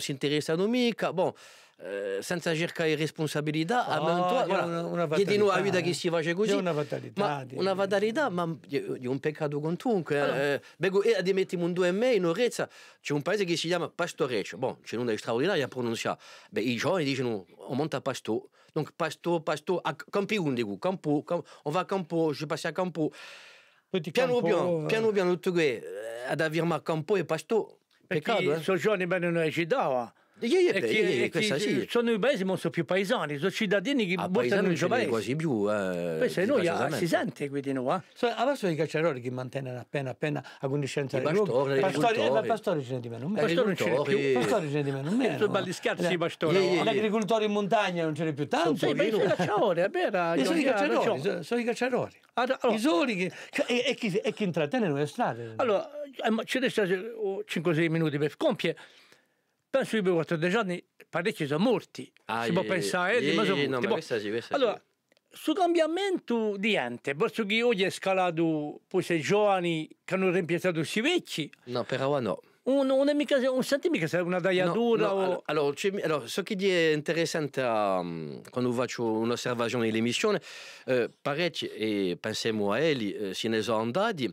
s'intéresse à nos mica. Ah, bon. Euh, senza cercare responsabilità oh, ah, a tua, guarda, una, una chiedino a vita che si face così una fatalità, ma, di... una fatalità ma di un peccato quantunque euh, allora. eh, beco, e di mettiamo un 2 me in orezza c'è un paese che si chiama Pastoreccio bon, c'è una straordinaria pronuncia Beh, i giovani dicono on oh, monta Pasto donc Pasto, Pasto a Campi Undico Campo, Campo, on va a Campo je passe a Campo piano eh. piano, piano piano tutto qui euh, ad Avirma Campo e Pasto e peccato eh. soggiorni bene noi ci dava eh. Io, e che, questa, sì. Sono i paesi molto più paesani, sono cittadini che ah, buttano il suo paese. quasi più. Eh, Questo noi ah, si sente qui di noi. Eh. So, adesso i cacciatori che mantengono appena appena a conoscenza dei pastori. I pastori, eh, pastori ce ne di meno. Pastori non ce n'è più. Pastori ce ne di meno. meno. Sono belli i eh, pastori. Gli agricoltori in montagna non ce n'è più tanto. Eh. Diciamo. Sono i cacciatori, è vero. Sono i cacciatori. Sono i cacciatori. I soli che... E chi intrattiene le strade. Allora, ci resta 5-6 minuti per compiere penso che per 14 giorni parecchi sono morti. Ah, si può pensare, eh, ma sono morti. No, ma questa sì, questa allora, sì. Su cambiamento di ente, posso che oggi è scalato poi sei giovani che hanno rimpiazzato i vecchi. No, però no. Un, non è mica, un sentimento mica è una tagliatura no, no, o... Allora, allora, so che è interessante um, quando faccio un'osservazione nell'emissione, eh, parecchi, e pensiamo a Eli, eh, se ne sono andati,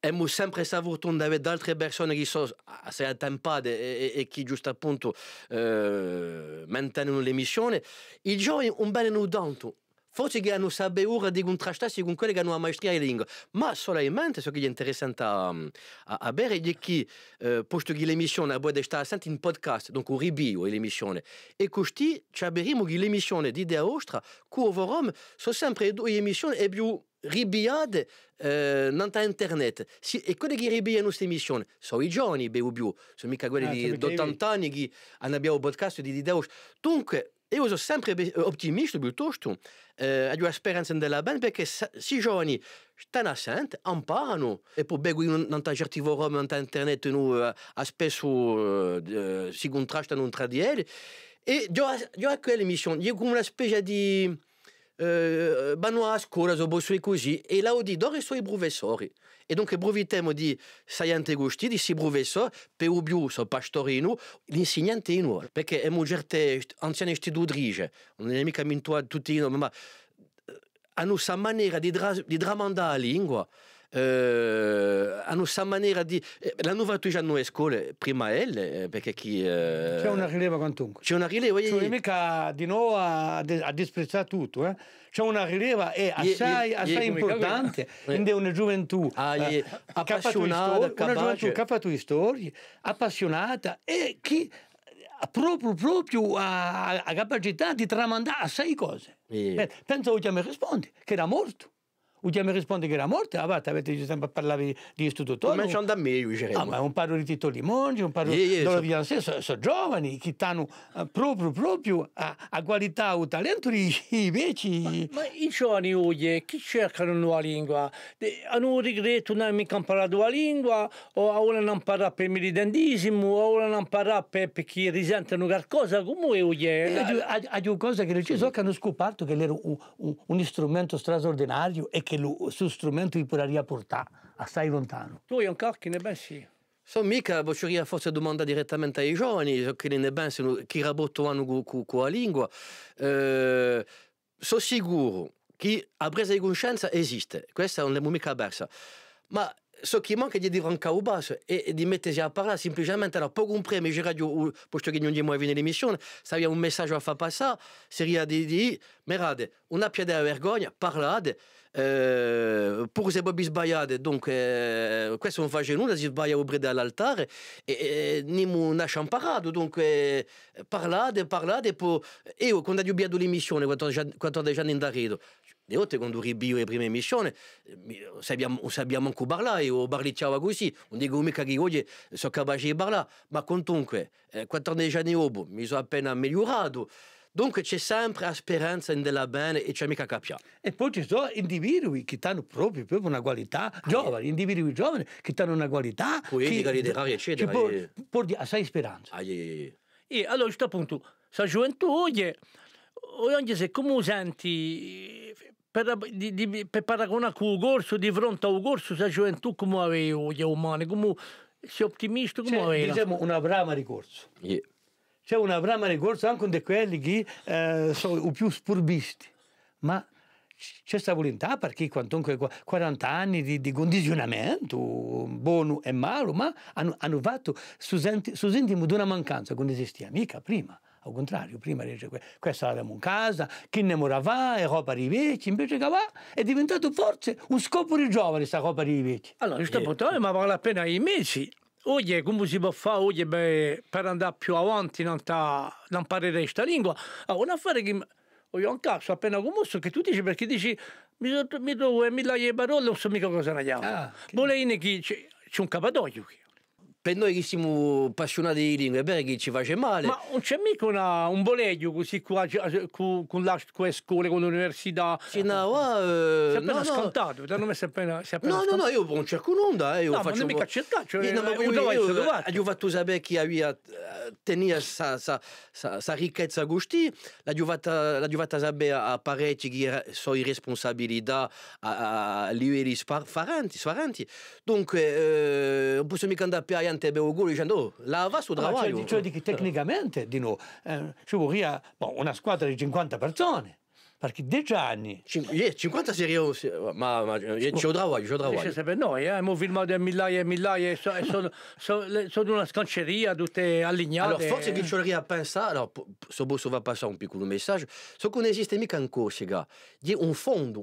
Abbiamo sempre saputo avere d'altre persone che sono attempate ah, e, e, e che giusto appunto eh, mantengono le missioni. Il giovane un bene non tanto. Forse che hanno saputo di contrastarsi con quelli che hanno la maestria di lingua, ma solamente ciò che è interessante a, mm, a, a bere è che, eh, posto che l'emissione a di stare senti in podcast, donc un ribi, è l'emissione, e costi, ci abbiamo che l'emissione di Dea Ostra, Curvo Rom, sempre sempre due emissioni e Bio ribiad eh, nanta internet. Si, e quelli che ribijano queste missioni sono i giovani, beh, più, so mica quelli ah, di 80 anni che hanno abbiamo podcast di Deus. Dunque, io sono sempre eh, ottimista piuttosto, eh, ho speranza della band perché se i giovani stanno assenti, imparano. E poi, beh, non c'è certi forum, non c'è internet, no, eh, a spesso eh, si contrastano tra di loro. E io ho quell'emissione, io come una specie di... eh, vanno a scuola, sono suoi così, e là ho detto, dove sono i professori? E dunque approfittiamo di Saiante Gusti, di questi professori, per o più sono pastorino, l'insegnante in nuovo, perché è un certo anziano istitutrice, non è mica mintuato tutti, ma hanno eh, questa maniera di, dra di dramandare la lingua, Euh, eh, hanno questa maniera di... L'hanno fatto già noi scuole, prima elle, perché chi... Eh... C'è una rileva quantunque. C'è una rileva... Cioè, e... mica di nuovo a, a disprezzare tutto, eh? C'è una rileva e assai, assai importante, quindi eh. una gioventù ah, eh, appassionata, una gioventù capace di storie, appassionata e che proprio, proprio ha, ha capacità di tramandare assai cose. Yeah. Penso che mi rispondi, che era morto. Udia mi risponde che era morta, ah, vabbè, avete sempre parlato di istitutori. Come c'è da me, io direi. Ah, ma un parlo di Tito Limongi, un parlo yeah, di Dolo so... Villansè, sono so giovani che hanno eh, proprio, proprio a, a qualità o talento di invece. Ma, ma, i giovani oggi, chi cercano una lingua? De, hanno un regretto, non hanno mica imparato la lingua, o ora non parla per militantismo, o ora non parla per, per chi risentono qualcosa, come oggi. È una cosa che non ci so, che hanno scoperto che era un, un, un strumento straordinario e che il suo strumento vi potrà portare assai lontano. Tu hai ancora corchi, ne pensi? sì. So, mica boccioria forse domanda direttamente ai giovani, so che ne pensano, chi rabotto hanno con la lingua. Eh, sono sicuro che la presa di coscienza esiste, questa non l'abbiamo mica persa. Ma so che manca di dire anche al basso e, e, di mettersi a parlare semplicemente, allora, poco un premio, c'era radio, posto che non diamo a venire l'emissione, se aveva un messaggio a far passare, sarebbe di dire, merate, non abbiate vergogna, parlate, eh, pur se Bobby sbagliate, dunque, questo non face nulla, si sbaglia a obbedire all'altare e, e non nasce imparato, dunque parlate, parlate, poi io quando ho dubbiato l'emissione, 14, 14 anni indietro, le volte quando ribio le prime missioni, sappiamo, sappiamo anche parlare, o parlicciava così, non dico mica che oggi sono capace di parlare, ma comunque, eh, 14 anni dopo mi sono appena migliorato, Dunque c'è sempre la speranza nella bene e c'è mica capia. E poi ci sono individui che hanno proprio, proprio una qualità, ah, giovani, eh. individui giovani che hanno una qualità. Poetica, letteraria, eccetera. Può, eh. può dire assai speranza. Ah, eh, e allora a questo punto, la gioventù oggi, oggi se come senti per, di, di, per paragonare con il corso, di fronte al corso, la gioventù come aveva oggi, umani, come sei ottimista, come cioè, aveva? Diciamo una brava ricorso. Yeah c'è un Abramo corso anche di quelli che eh, sono più spurbisti, ma c'è questa volontà perché quantunque 40 anni di, di condizionamento, buono e malo, ma hanno, hanno fatto susentimo di una mancanza che non esisteva mica prima. Al contrario, prima dice questa l'avevamo in casa, chi ne morava e roba di vecchi, invece che va è diventato forse un scopo di giovani questa roba di vecchi. Allora, questo eh. potere, ma vale la pena i mesi oggi come si può fare oye, beh, per andare più avanti, non, ta, non imparare questa lingua? Allora, ah, un affare che io un caso appena commosso che tu dici perché dici mi, mi trovo e eh, mi lagli le parole, non so mica cosa ne chiamo. Ah, Volevi che c'è un capatoio. qui per noi che siamo appassionati di lingue, è vero che ci face male. Ma non c'è mica una, un boleglio così qua, cioè, eh, con, con scuola, con l'università. Sì, no, eh, si è appena no, scontato, no. me si è appena, si è appena No, scontato. no, no, io non cerco nulla, eh, io no, faccio... Eh, no, ma non mica cercato, cioè, io, no, ma io, io, io, ho fatto sapere chi aveva eh, tenuto questa ricchezza a gusti, l'ho fatto sapere a parecchi che sono i responsabili a, a livelli sfaranti, Dunque, eh, non posso mica andare a veramente Beoguri dicendo oh, lava su ah, Travaglio. No, cioè, cioè che tecnicamente di no, eh, ci vorrà boh, una squadra di 50 persone. Perché 10 anni. Cin- yeah, 50 serie ma, ma c'è un lavoro, c'è un lavoro. sempre noi, eh, abbiamo filmato migliaia e migliaia, so, sono, so, so una scanceria, tutte allineate. Allora, forse che ci a pensare, allora, so posso va passare un piccolo messaggio, so che non esiste mica in Corsica, di un fondo,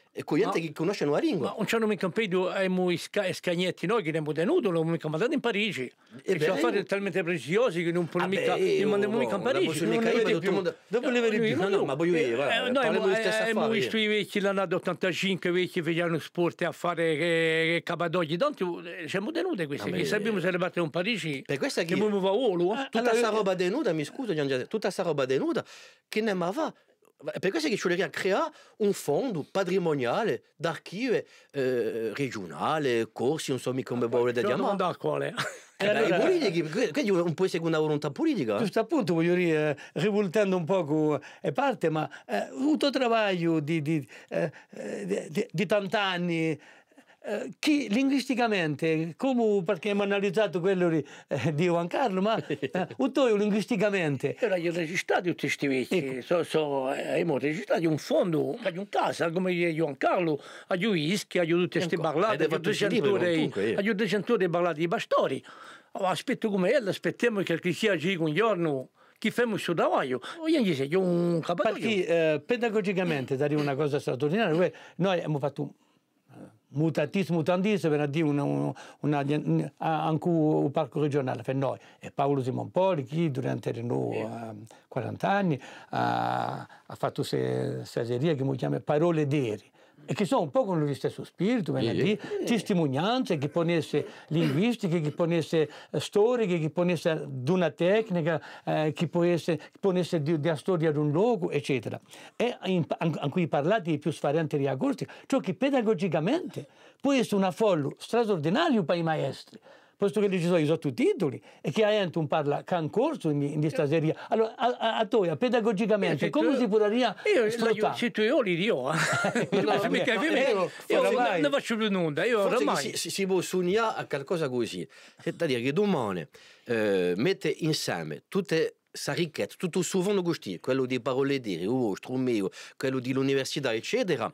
Kujente no. conosce una lingua. Ma non c'hanno mica un pedo eh, ai sca, eh, scagnetti noi che abbiamo tenuto, l'abbiamo mica mandato in Parigi. E ci sono fatti talmente preziosi che non può ah, mica li oh, mica in Parigi. Non ne vedi più. Dopo ne vedi più. No, no, ma voglio io, eh, Noi abbiamo visto i vecchi l'anno 85, i vecchi facevano sport a fare capadogli. Ci siamo tenuti questi, che sappiamo se le battiamo in Parigi. Per questo ah, è che... Tutta questa roba tenuta, mi scuso Gian Giuseppe, tutta questa roba tenuta, che ne va per questo che ci vogliamo creare un fondo patrimoniale d'archive eh, regionale, corsi, non so mica come volete chiamare. Non quale. Eh, allora, politica, quindi un po' seconda volontà politica. Giusto appunto, voglio dire, eh, rivoltando un po' a eh, parte, ma eh, tutto il lavoro di, di, eh, eh di, di tanti anni eh, chi linguisticamente, come, perché abbiamo analizzato quello di, eh, di Juan Carlo, ma eh, Uttoio linguisticamente... Era gli registrati tutti questi vecchi, ecco. so, so, abbiamo eh, registrato un fondo, un casa, come Juan Carlo, a Giuischi, a tutte queste parlate, ecco. eh, a tutte cent'ore parlate di pastori. Oh, aspetto come ella, aspettiamo che il cristiano ci un giorno chi fa il suo lavoro. Oh, io gli sei un capace. Perché eh, pedagogicamente, da dire una cosa straordinaria, noi abbiamo fatto mutatis mutandis per dire una, una, una, anche un parco regionale per noi. E Paolo Poli, che durante i uh, 40 anni uh, ha fatto questa serie che mi chiama Parole d'Eri e che sono un po' con lo stesso spirito, venerdì, eh. testimonianze che possono essere linguistiche, che possono storiche, che possono essere di una tecnica, eh, che possono essere, essere di, una storia di un luogo, eccetera. E in, cui parlate di più di riagosti, ciò che pedagogicamente può essere una follo straordinaria per i maestri, posto che ci sono i sottotitoli e che a Entum parla can corso in, in distaseria. Cioè allora, a, a, a Toia, pedagogicamente, eh, io, come si potrebbe sfruttare? Io tu io li dio, eh. Eh, no, mica no, io, io non faccio più nulla, io ormai. Si, si può sognare a qualcosa così, c'est-à-dire che domani eh, mette insieme tutte sa ricchezza, tutto il suo fondo gusti, quello di parole dire, oh, strumeo, quello dell'università, eccetera,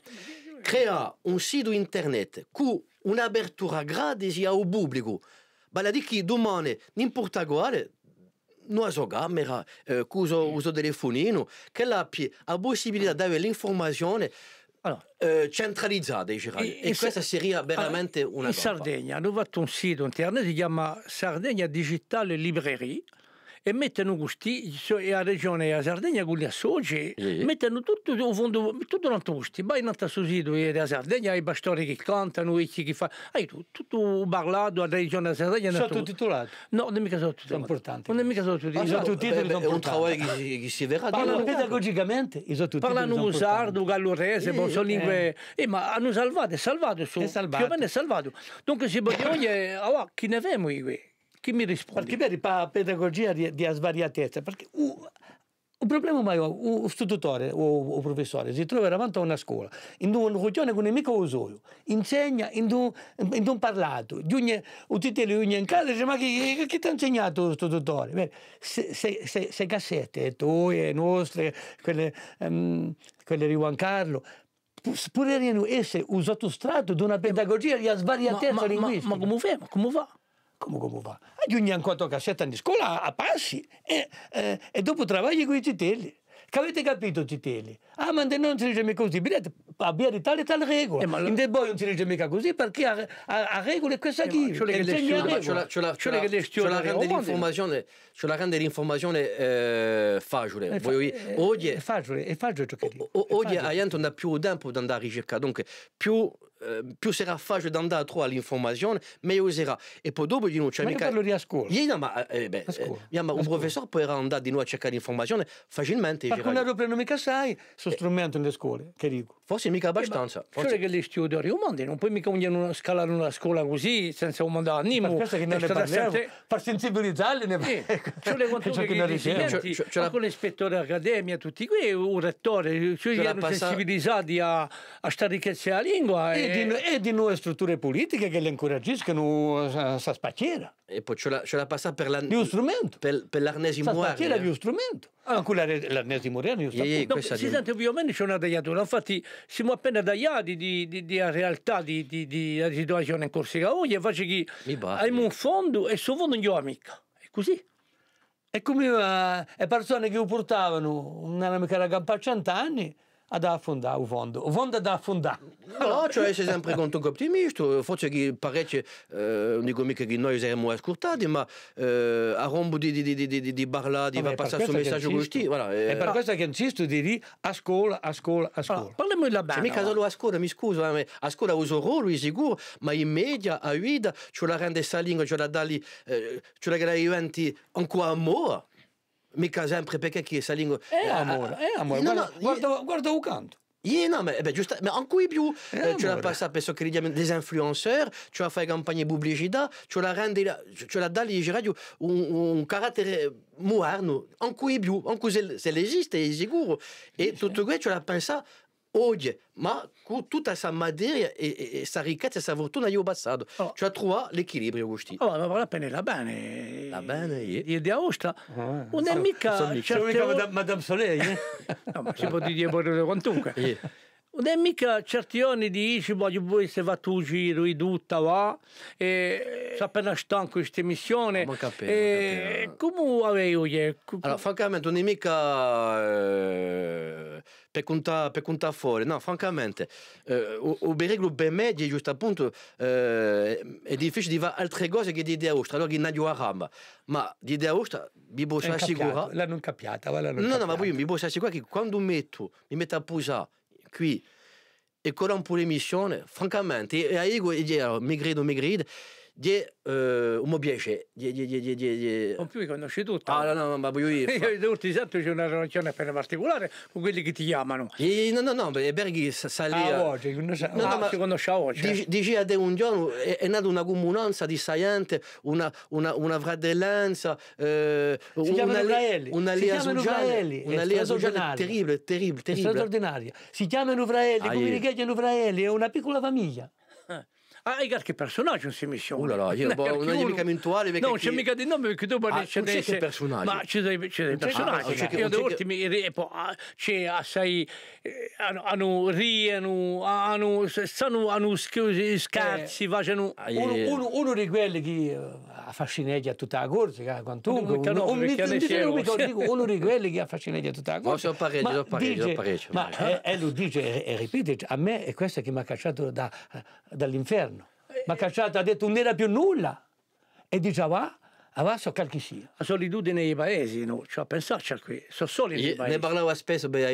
crea un sito internet con un'apertura gratis al pubblico chi Baladiki dumane, n'importa quale, uso camera, eh, uso, uso telefonino, che l'abbia la possibilità di avere l'informazione allora, eh, centralizzata, diciamo. e, e, questa sarebbe veramente allora, una... In Sardegna hanno fatto un sito internet, che si chiama Sardegna Digitale Librerie, e mettono gusti a regione a Sardegna con gli associ sì. mettono tutto un fondo tutto tanto gusti vai in alta susido a Sardegna i bastori che cantano i chi fa hai tu, tutto parlato a regione a Sardegna sono tutti titolati no non è mica sono tutti importanti non è mica sono tutti ah, sono tutti titoli è un lavoro che si verrà parlano pedagogicamente parlano sardo gallurese sono lingue eh. eh, ma hanno salvato è salvato su più o meno salvato dunque si può dire chi ne vemo qui chi mi risponde? Perché vedi, la pedagogia di, di svariatezza, perché il problema è che un istruttore o un professore si trova davanti a una scuola, in un riunione con un amico solo, insegna in un, in un parlato, ogni, un titolo in casa dice ma che, che ti ha insegnato questo tutore? Beh, se, se, se, se cassette tue, nostre, quelle, um, quelle di Juan Carlo, potrebbero essere un sottostrato di una eh, pedagogia di svariatezza linguistica. Ma, ma, ma come fa? Come fa? Como, como va? Aggiungiamo ah, quattro cassetta di scuola a passi e, eh, eh, e dopo travagli con i titelli. Che avete capito, Citelli? Ah, ma non si legge mica così. bisogna avere tale e tale regola. Eh, ma lo... In The non si legge mica così perché a, a, a regole questa qui. Eh, c'è la rendere l'informazione eh, facile. È, eh, fa, Voglio, eh, è, oggi, è facile, è facile ciò che dico. Oggi abbiamo più tempo di andare a ricercare, dunque più Ehm, più sarà facile andare a trovare l'informazione, meglio sarà. E poi dopo di noi c'è cioè, ma mica... parlo di ascolto. Ieri, ma, eh, eh beh, ascolto. Eh, ma un professore può andare di noi a cercare l'informazione facilmente. Ma quando lo mica sai, sono eh. strumento nelle scuole, che dico. Forse mica abbastanza. Eh, ma, forse che gli studiori umani non puoi mica scalare una scuola così, senza un mandato animo. Ma che ne parliamo, sette... per sensibilizzarli ne parliamo. Eh, cioè, le cioè che non riesci. C'è, c'è la... con l'ispettore dell'Accademia, tutti qui, un rettore, cioè, erano passa... sensibilizzati a, a ricchezza della lingua. E di, eh. e di nuove strutture politiche che le incoraggiscano eh, a spacchiera. E poi ce la, ce la passa per la... Di strumento. Per, per l'arnesimo Spacchiera eh. di strumento. Anche l'arnesimo reale di no, Si di... sente ovviamente c'è una tagliatura. Infatti siamo appena tagliati di, di, di realtà di, di, di la situazione in Corsica. Oggi e faccio che abbiamo un fondo e suo fondo non glielo mica. È così. E come le persone che lo portavano, non era mica da campa a cent'anni, a da afunda u Vondu. Vonda da affondare. No, cioè sei sempre conto optimista, forse che parecchie, eh, dico mica che noi saremmo ascoltati, ma eh, a rombo di, di, di, di, di barla, di passare questo messaggio così. Voilà, eh. È per ah. questo che insisto di lì, ascolta, ascolta, ascolta. Allora, parliamo della banda. Cioè, mica solo ascolta, mi scuso, ma eh, ascolta uso ruolo, sicuro, ma in media, a vita, ce la rende questa lingua, ce la dà lì, eh, ce la dà ancora amore. Mais quand j'ai un se qui est amore, eh, amore, no, guarda, regarde regarde io... guarda o canto. Yeah, non, mais, ben, juste, mais en quoi est eh, Tu l'as pas ça, parce que les des influenceurs, tu as fait campagne là, tu la reine, tu la dalle, je radio, un, un caractère non. en quoi bio, en quoi c'est légiste et zigour. Et tout le tu l'as ça hoje, ma con tutta essa materia e, e essa ricchezza, essa fortuna io ho passato. Oh. Allora, cioè, trova l'equilibrio, Agostino. Oh, allora, ma la pena, la bene. La bene, io. Io di Aosta, ah, non è mica... Sono mica Madame, Soleil, eh? no, ma si può dire quantunque. Non è mica certi anni di dici, voglio voi se va tu giro, ridutta va, e sono appena stanco questa missione. Ma capivo, e come avevo io? Allora, francamente non è mica... Eh per contare, pe conta fuori. No, francamente, eh, ubrigo ben medio, giusto appunto, eh, è difficile di fare altre cose che di idea ostra, allora che non ramba. Ma di idea ostra, mi posso assicurare... L'hanno capiata, l'hanno capiata. no, ma poi mi posso assicurare che quando metto, mi metto a posare qui e con un po' l'emissione, francamente, e a io, mi grido, mi grido, di eh, un piace gli, gli, gli, gli, non oh, più li conosci tutti ah no no ma voglio dire io tutti santo c'è una relazione appena particolare con quelli che ti chiamano e, no no no perché sa lì ah non sa no, no, ah, ma si conosce oggi dici, dici a te un giorno è, è nata una comunanza di saiente una, una, una fratellanza eh, si una, una lia sociale una lia sociale terribile terribile terribile straordinaria si chiamano Uvraelli ah, comunicati Uvraelli è una piccola famiglia Ah, e che personaggio in semissione? Ulala, io boh, non è mica mintuale Non c'è mica di nome perché dopo ah, c'è dei personaggi. Ma c'è dei, c'è dei personaggi. Eh, ah, c'è che, ah, io devo dirti, mi eh, c'è assai... Hanno riano, hanno... Stanno, hanno eh. scherzi, facciano... Uno di quelli che affascinati a tutta la corsa, quantunque, Un, un, un, dico, uno di quelli che affascinetti a tutta la corsica. No, sono parecchio, sono parecchio, sono parecchio. Ma eh, eh, lui dice, e, eh, eh, ripete, a me è questo che mi ha cacciato da, dall'inferno. Mi ha cacciato, ha detto, non era più nulla. E diceva, ah, Adesso qualche sì, la solitudine dei paesi, no? cioè, pensarci a qui, sono soli i paesi. Ne parlavo spesso, beh,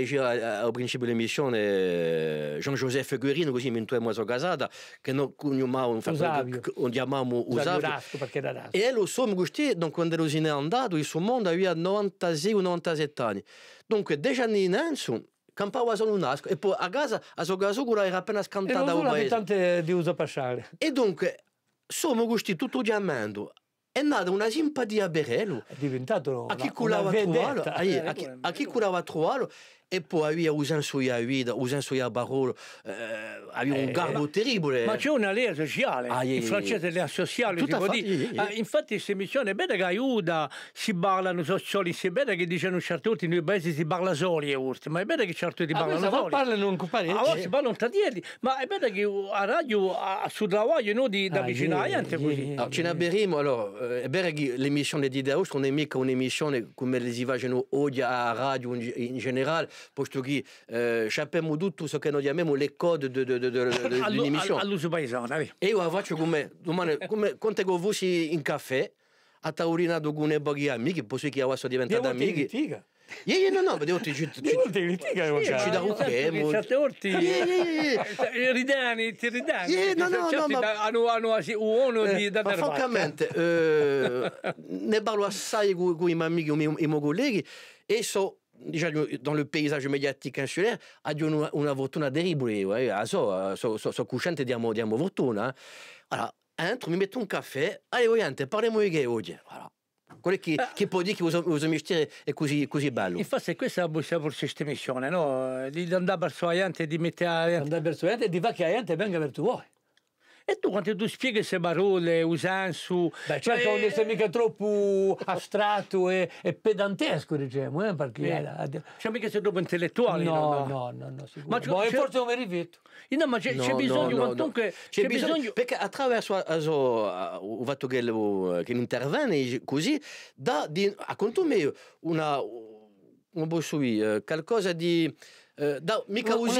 al principio dell'emissione, Jean-Joseph Guerino, così mi intuiamo a casata, che non chiamavamo Usavio, non chiamavamo Usavio, Usavio perché era rasto. E lo sono gusti, quando ero in andato, il suo mondo aveva 96 o 97 anni. Dunque, 10 anni in Enzo, campava solo un asco, e poi a casa, a sua casa, era appena scantata un paese. E non di uso pasciale. E dunque, sono gusti tutto diamando, è nata una simpatia per lui. È diventato una, a chi curava una vedetta. a, chi, eh, curava e poi havia usando sua vita, usato sua parola, eh, aveva un eh, garbo eh, terribile. Ma c'è una lea sociale, ah, yeah, in francese lea sociale, Tutta fa- yeah, yeah. Ah, infatti questa missione è bene che aiuta, si parlano sociali, è bene che dicono certi nei paesi si parla soli e urti, ma è bene che certi ti parlano soli. Ma parlano un compagno. A volte parlano eh. tra dietro, ma è bene che a radio, a, sul lavoro, noi di, da ah, vicino a gente così. Allora, ce ne abbiamo, allora, è bene che l'emissione di Daoust non è mica un'emissione come le si facciano oggi a radio in, in generale, posto che uh, šapemo do tu so kaj odjamemo le code dell'emissione. do do do do emission. Allo su paesano, vedi. E io faccio come domani come conte go vusi in caffè a taurina do gune baghi amici, posso che avassa diventata amici. Yeah, yeah, no, no, ma devo ti ci devo ti litiga io ci da un chemo. Certe orti. Eh, cioè, ridani, ti ridani. Yeah, no, no, no, ma hanno hanno uono di eh, da dar. Francamente, eh ne parlo assai con i miei amici, i miei colleghi e so déjà dans le paysage médiatique insulaire, ha una, una fortuna terribile, eh? so, so, so, so cuscente diamo, diamo fortuna. Allora, entro, mi metto un caffè, allez, voyante, parliamo oh, di gay oggi. Voilà. Quello che, ah. che può dire che questo mestiere è così, così bello. Infatti questa è la questa missione, no? Euh, di andare verso Aiante, di mettere... Andare verso Aiante e di fare che Aiante venga per tu vuoi. E tu quando tu spieghi queste parole, usansu... Beh, certo, cioè, non essere mica troppo astratto e, e pedantesco, diciamo, eh, perché... Era, cioè mica sei troppo intellettuale. No, no, no, no, no Ma boh, forse non mi ripeto. Eh, no, ma c'è, no, bisogno, no, comunque... No. C'è, bisogno... bisogno... Perché attraverso il eh, eh, fatto che, che interviene così, da, di, a conto me, una... Un po' qualcosa di... Uh, da, mica una, una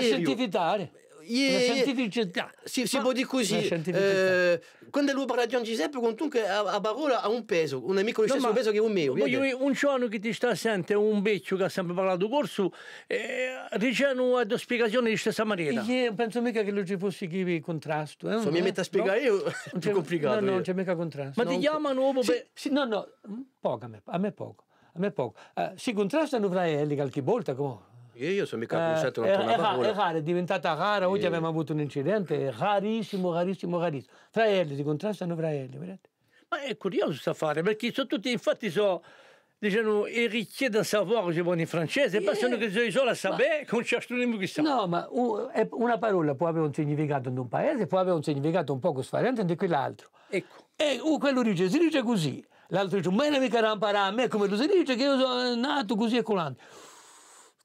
la scientificità. Eh, si, si può dire così. Eh, eh, quando lui parla di Gian Giuseppe, comunque a, a parola ha un peso, un amico lo stesso no, peso che è un mio. Voglio, un giorno che ti sta sentendo, un beccio che ha sempre parlato corso, eh, riceve una spiegazione di stessa maniera. Io penso mica che non ci fosse chi contrasto. Eh? Se mi eh? metto a spiegare no? io, non c'è complicato. No, no, non c'è mica contrasto. Ma non... ti chiamano... Sì, per... sì. No, no, mm, poco a me, a me poco. A me poco. Uh, si contrastano fra quelli qualche volta, come io, io sono mica bruciato eh, una tonnellata. È, rara, è diventata rara, oggi abbiamo avuto un incidente, rarissimo, rarissimo, rarissimo. Fra elli, si contrastano fra elli, vedete? Ma è curioso questo affare, perché sono tutti, infatti sono... Dicevano héritier d'un savoir, dicevano in francese, yeah. Eh, persone che sono solo a sapere, con ciascuno che sa. No, ma una parola può avere un significato in un paese, può avere un significato un poco sfarente di quell'altro. Ecco. E quello dice, si dice così. L'altro dice, ma non mica ramparà a me come tu si dice che io sono nato così e colante.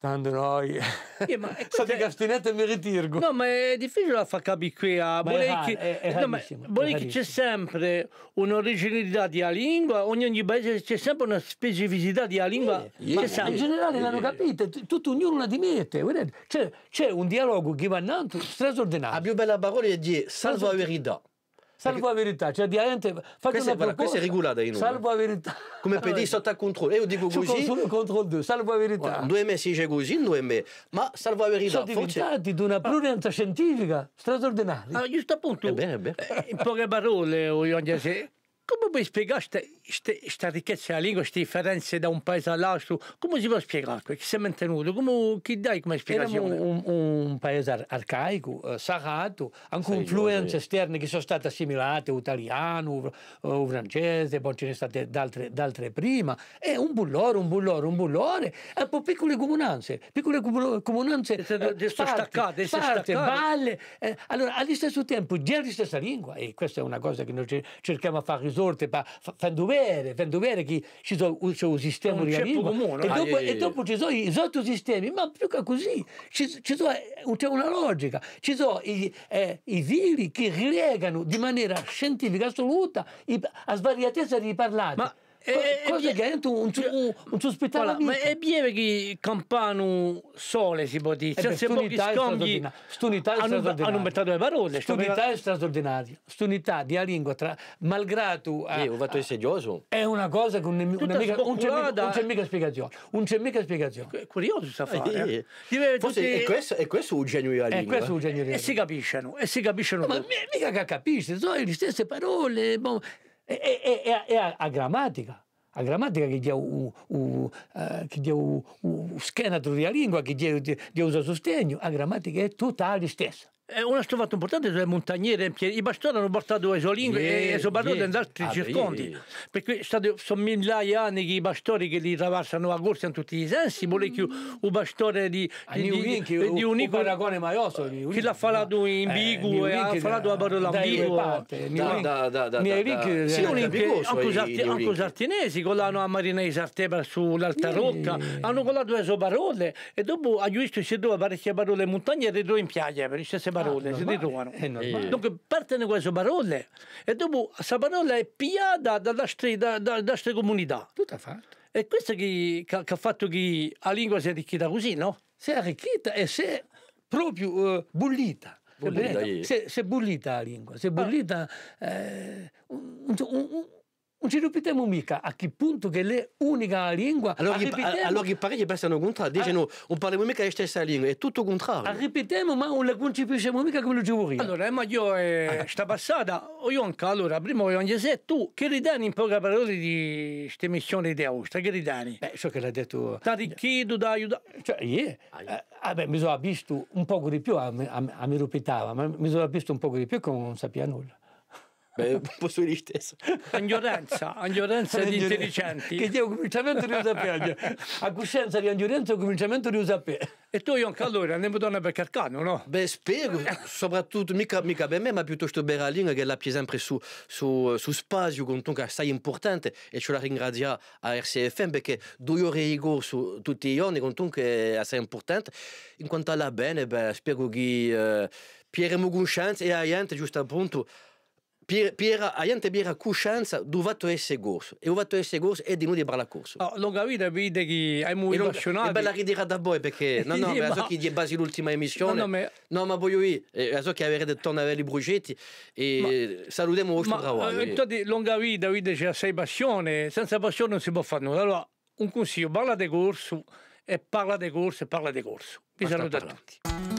Tanto noi. Yeah, ma State castinate e mi ritirgo. No, ma è difficile far capire qui a Bolecchi. Bolecchi c'è sempre un'originalità di lingua, ogni, ogni paese c'è sempre una specificità di lingua. Yeah, yeah, in generale l'hanno capito, tutto ognuno la dimette. C'è, un dialogo che va avanti straordinario. La più bella parola è dire salva verità salvo la verità, cioè Diante fate questa, una proposta. Questa è regolata in Salvo la verità. Come PD sotto controllo. Io dico così. Sotto controllo, salvo la verità. Due mesi c'è così, due mesi. Ma salvo la verità. Sono diventati di una ah. prudenza scientifica straordinaria. Ah, giusto appunto. È bene, eh, In poche parole, voglio dire, come puoi spiegare questa ricchezza della lingua, queste differenze da un paese all'altro? Come si può spiegare? Che si è mantenuto? Come, chi dai come spiegazione? Era un, un, paese arcaico, eh, sagato, anche influenze esterne che sono state assimilate, italiano, o francese, poi ce ne sono state d'altre, prima. È un bullore, un bullore, un bullore, e poi piccole comunanze, piccole comunanze eh, sparte, sparte, balle. Eh, allora, allo stesso tempo, già la stessa lingua, e questa è una cosa che noi cerchiamo di fare risolvere sorte, pa, fanno dovere, fanno dovere che ci sono un sistema di comune, e, dopo, ah, e dopo ci sono i sottosistemi, ma più che così eh, c'è una logica, ci sono i, eh, i viri che rilegano di maniera scientifica assoluta i, a svariatezza di parlare. Ma Co- cosa che è un, un, un sospettato ma è bene che campano sole si può dire cioè, se pochi scambi stunità hanno inventato le parole stunità è straordinaria stunità di lingua tra malgrado io eh, ho fatto il sedioso è una cosa che un, nemico, un amico, non c'è mica spiegazione non c'è mica spiegazione è curioso sa fare eh. Forse, e, questo, e questo è un genio della lingua è un genio e si capiscono e si capiscono ma mica che capisci sono le stesse parole boh, É, é, é, é, é a, a, gramática. A gramática que deu o, o que deu o, o, o da ah, língua, que deu, deu o sostegno, a gramática é total extensa. È eh, una trovata importante è i montagnieri e i bastori hanno portato le solingue yeah, e soprattutto yeah. in altri ah, circondi. Yeah. Perché sono migliaia di anni che i bastori che li travarsano a corsa in tutti i sensi, mm. vuole che un bastore di, ah, di, di, di, di un paragone maioso che l'ha falato in eh, bigu e ha falato la parola ambigua. Mi hai vinto? Sì, anche gli artinesi collano a Marina marinai sartebra sull'alta rocca, hanno collato le sue parole e dopo ha visto che si trova parecchie parole montagnere montagna e ritrova in piaglia per il stesso parole, ah, si ritrovano. Eh. Dunque partono queste parole e dopo questa parola è piata da nostre comunità. Tutto fatto. E questo che, che, che, ha fatto che la lingua sia arricchita così, no? Si è arricchita e si è proprio uh, bullita. bullita eh. si, è, bullita la lingua, si è ah. bullita eh, un, un, un non ci ripetiamo mica, a che punto che è l'unica lingua. Allora, a ripetiamo... allora che pare che passano un contrario, dicono ah. a... non parliamo mica la stessa lingua, è tutto il contrario. A ripetiamo, ma non la concepiamo mica come lo giuria. Allora, eh, ma io, eh, ah. passata, oh, io anche, allora, prima voglio dire, tu che ridani in poche parole di questa missione di Austria, che ridani? Beh, ciò che l'ha detto. Ti richiedo da aiutare. Cioè, yeah. eh, beh, mi sono visto un poco di più, a, a, a mi ripetava, ma mi sono visto un poco di più che non sapeva nulla. Beh, posso dire stesso. Angiorenza, angiorenza di intelligenti. Che un cominciamento di usapere. A coscienza di angiorenza cominciamento di usapere. E tu, Ion allora, andiamo donna per Carcano, no? Beh, spero, soprattutto, mica, mica per me, ma piuttosto per la lingua, che l'ha pie sempre su, su, su spazio, con un che assai importante, e ce la ringrazio a RCFM perché due ore di rigore su tutti gli anni, con un che è assai importante. In quanto alla bene, beh, spero che eh, pieremo conoscenza e a gente, giusto appunto, Piente biera cuscianza duvato e segurs. E uvato e corso e di noi di brala corso. Oh, non capite, vede che è molto emozionato. È bella ridire da voi perché, no, no, ma so che è basi l'ultima emissione. No, ma... no, ma voglio io, eh, so che avere detto i Brugetti e ma... salutiamo vostro lavoro. Eh, infatti, lunga vita, vede c'è sei passione, senza passione non si può fare nulla. Allora, un consiglio, parla di corso e parla di corso e parla di corso. Vi saluto a tutti.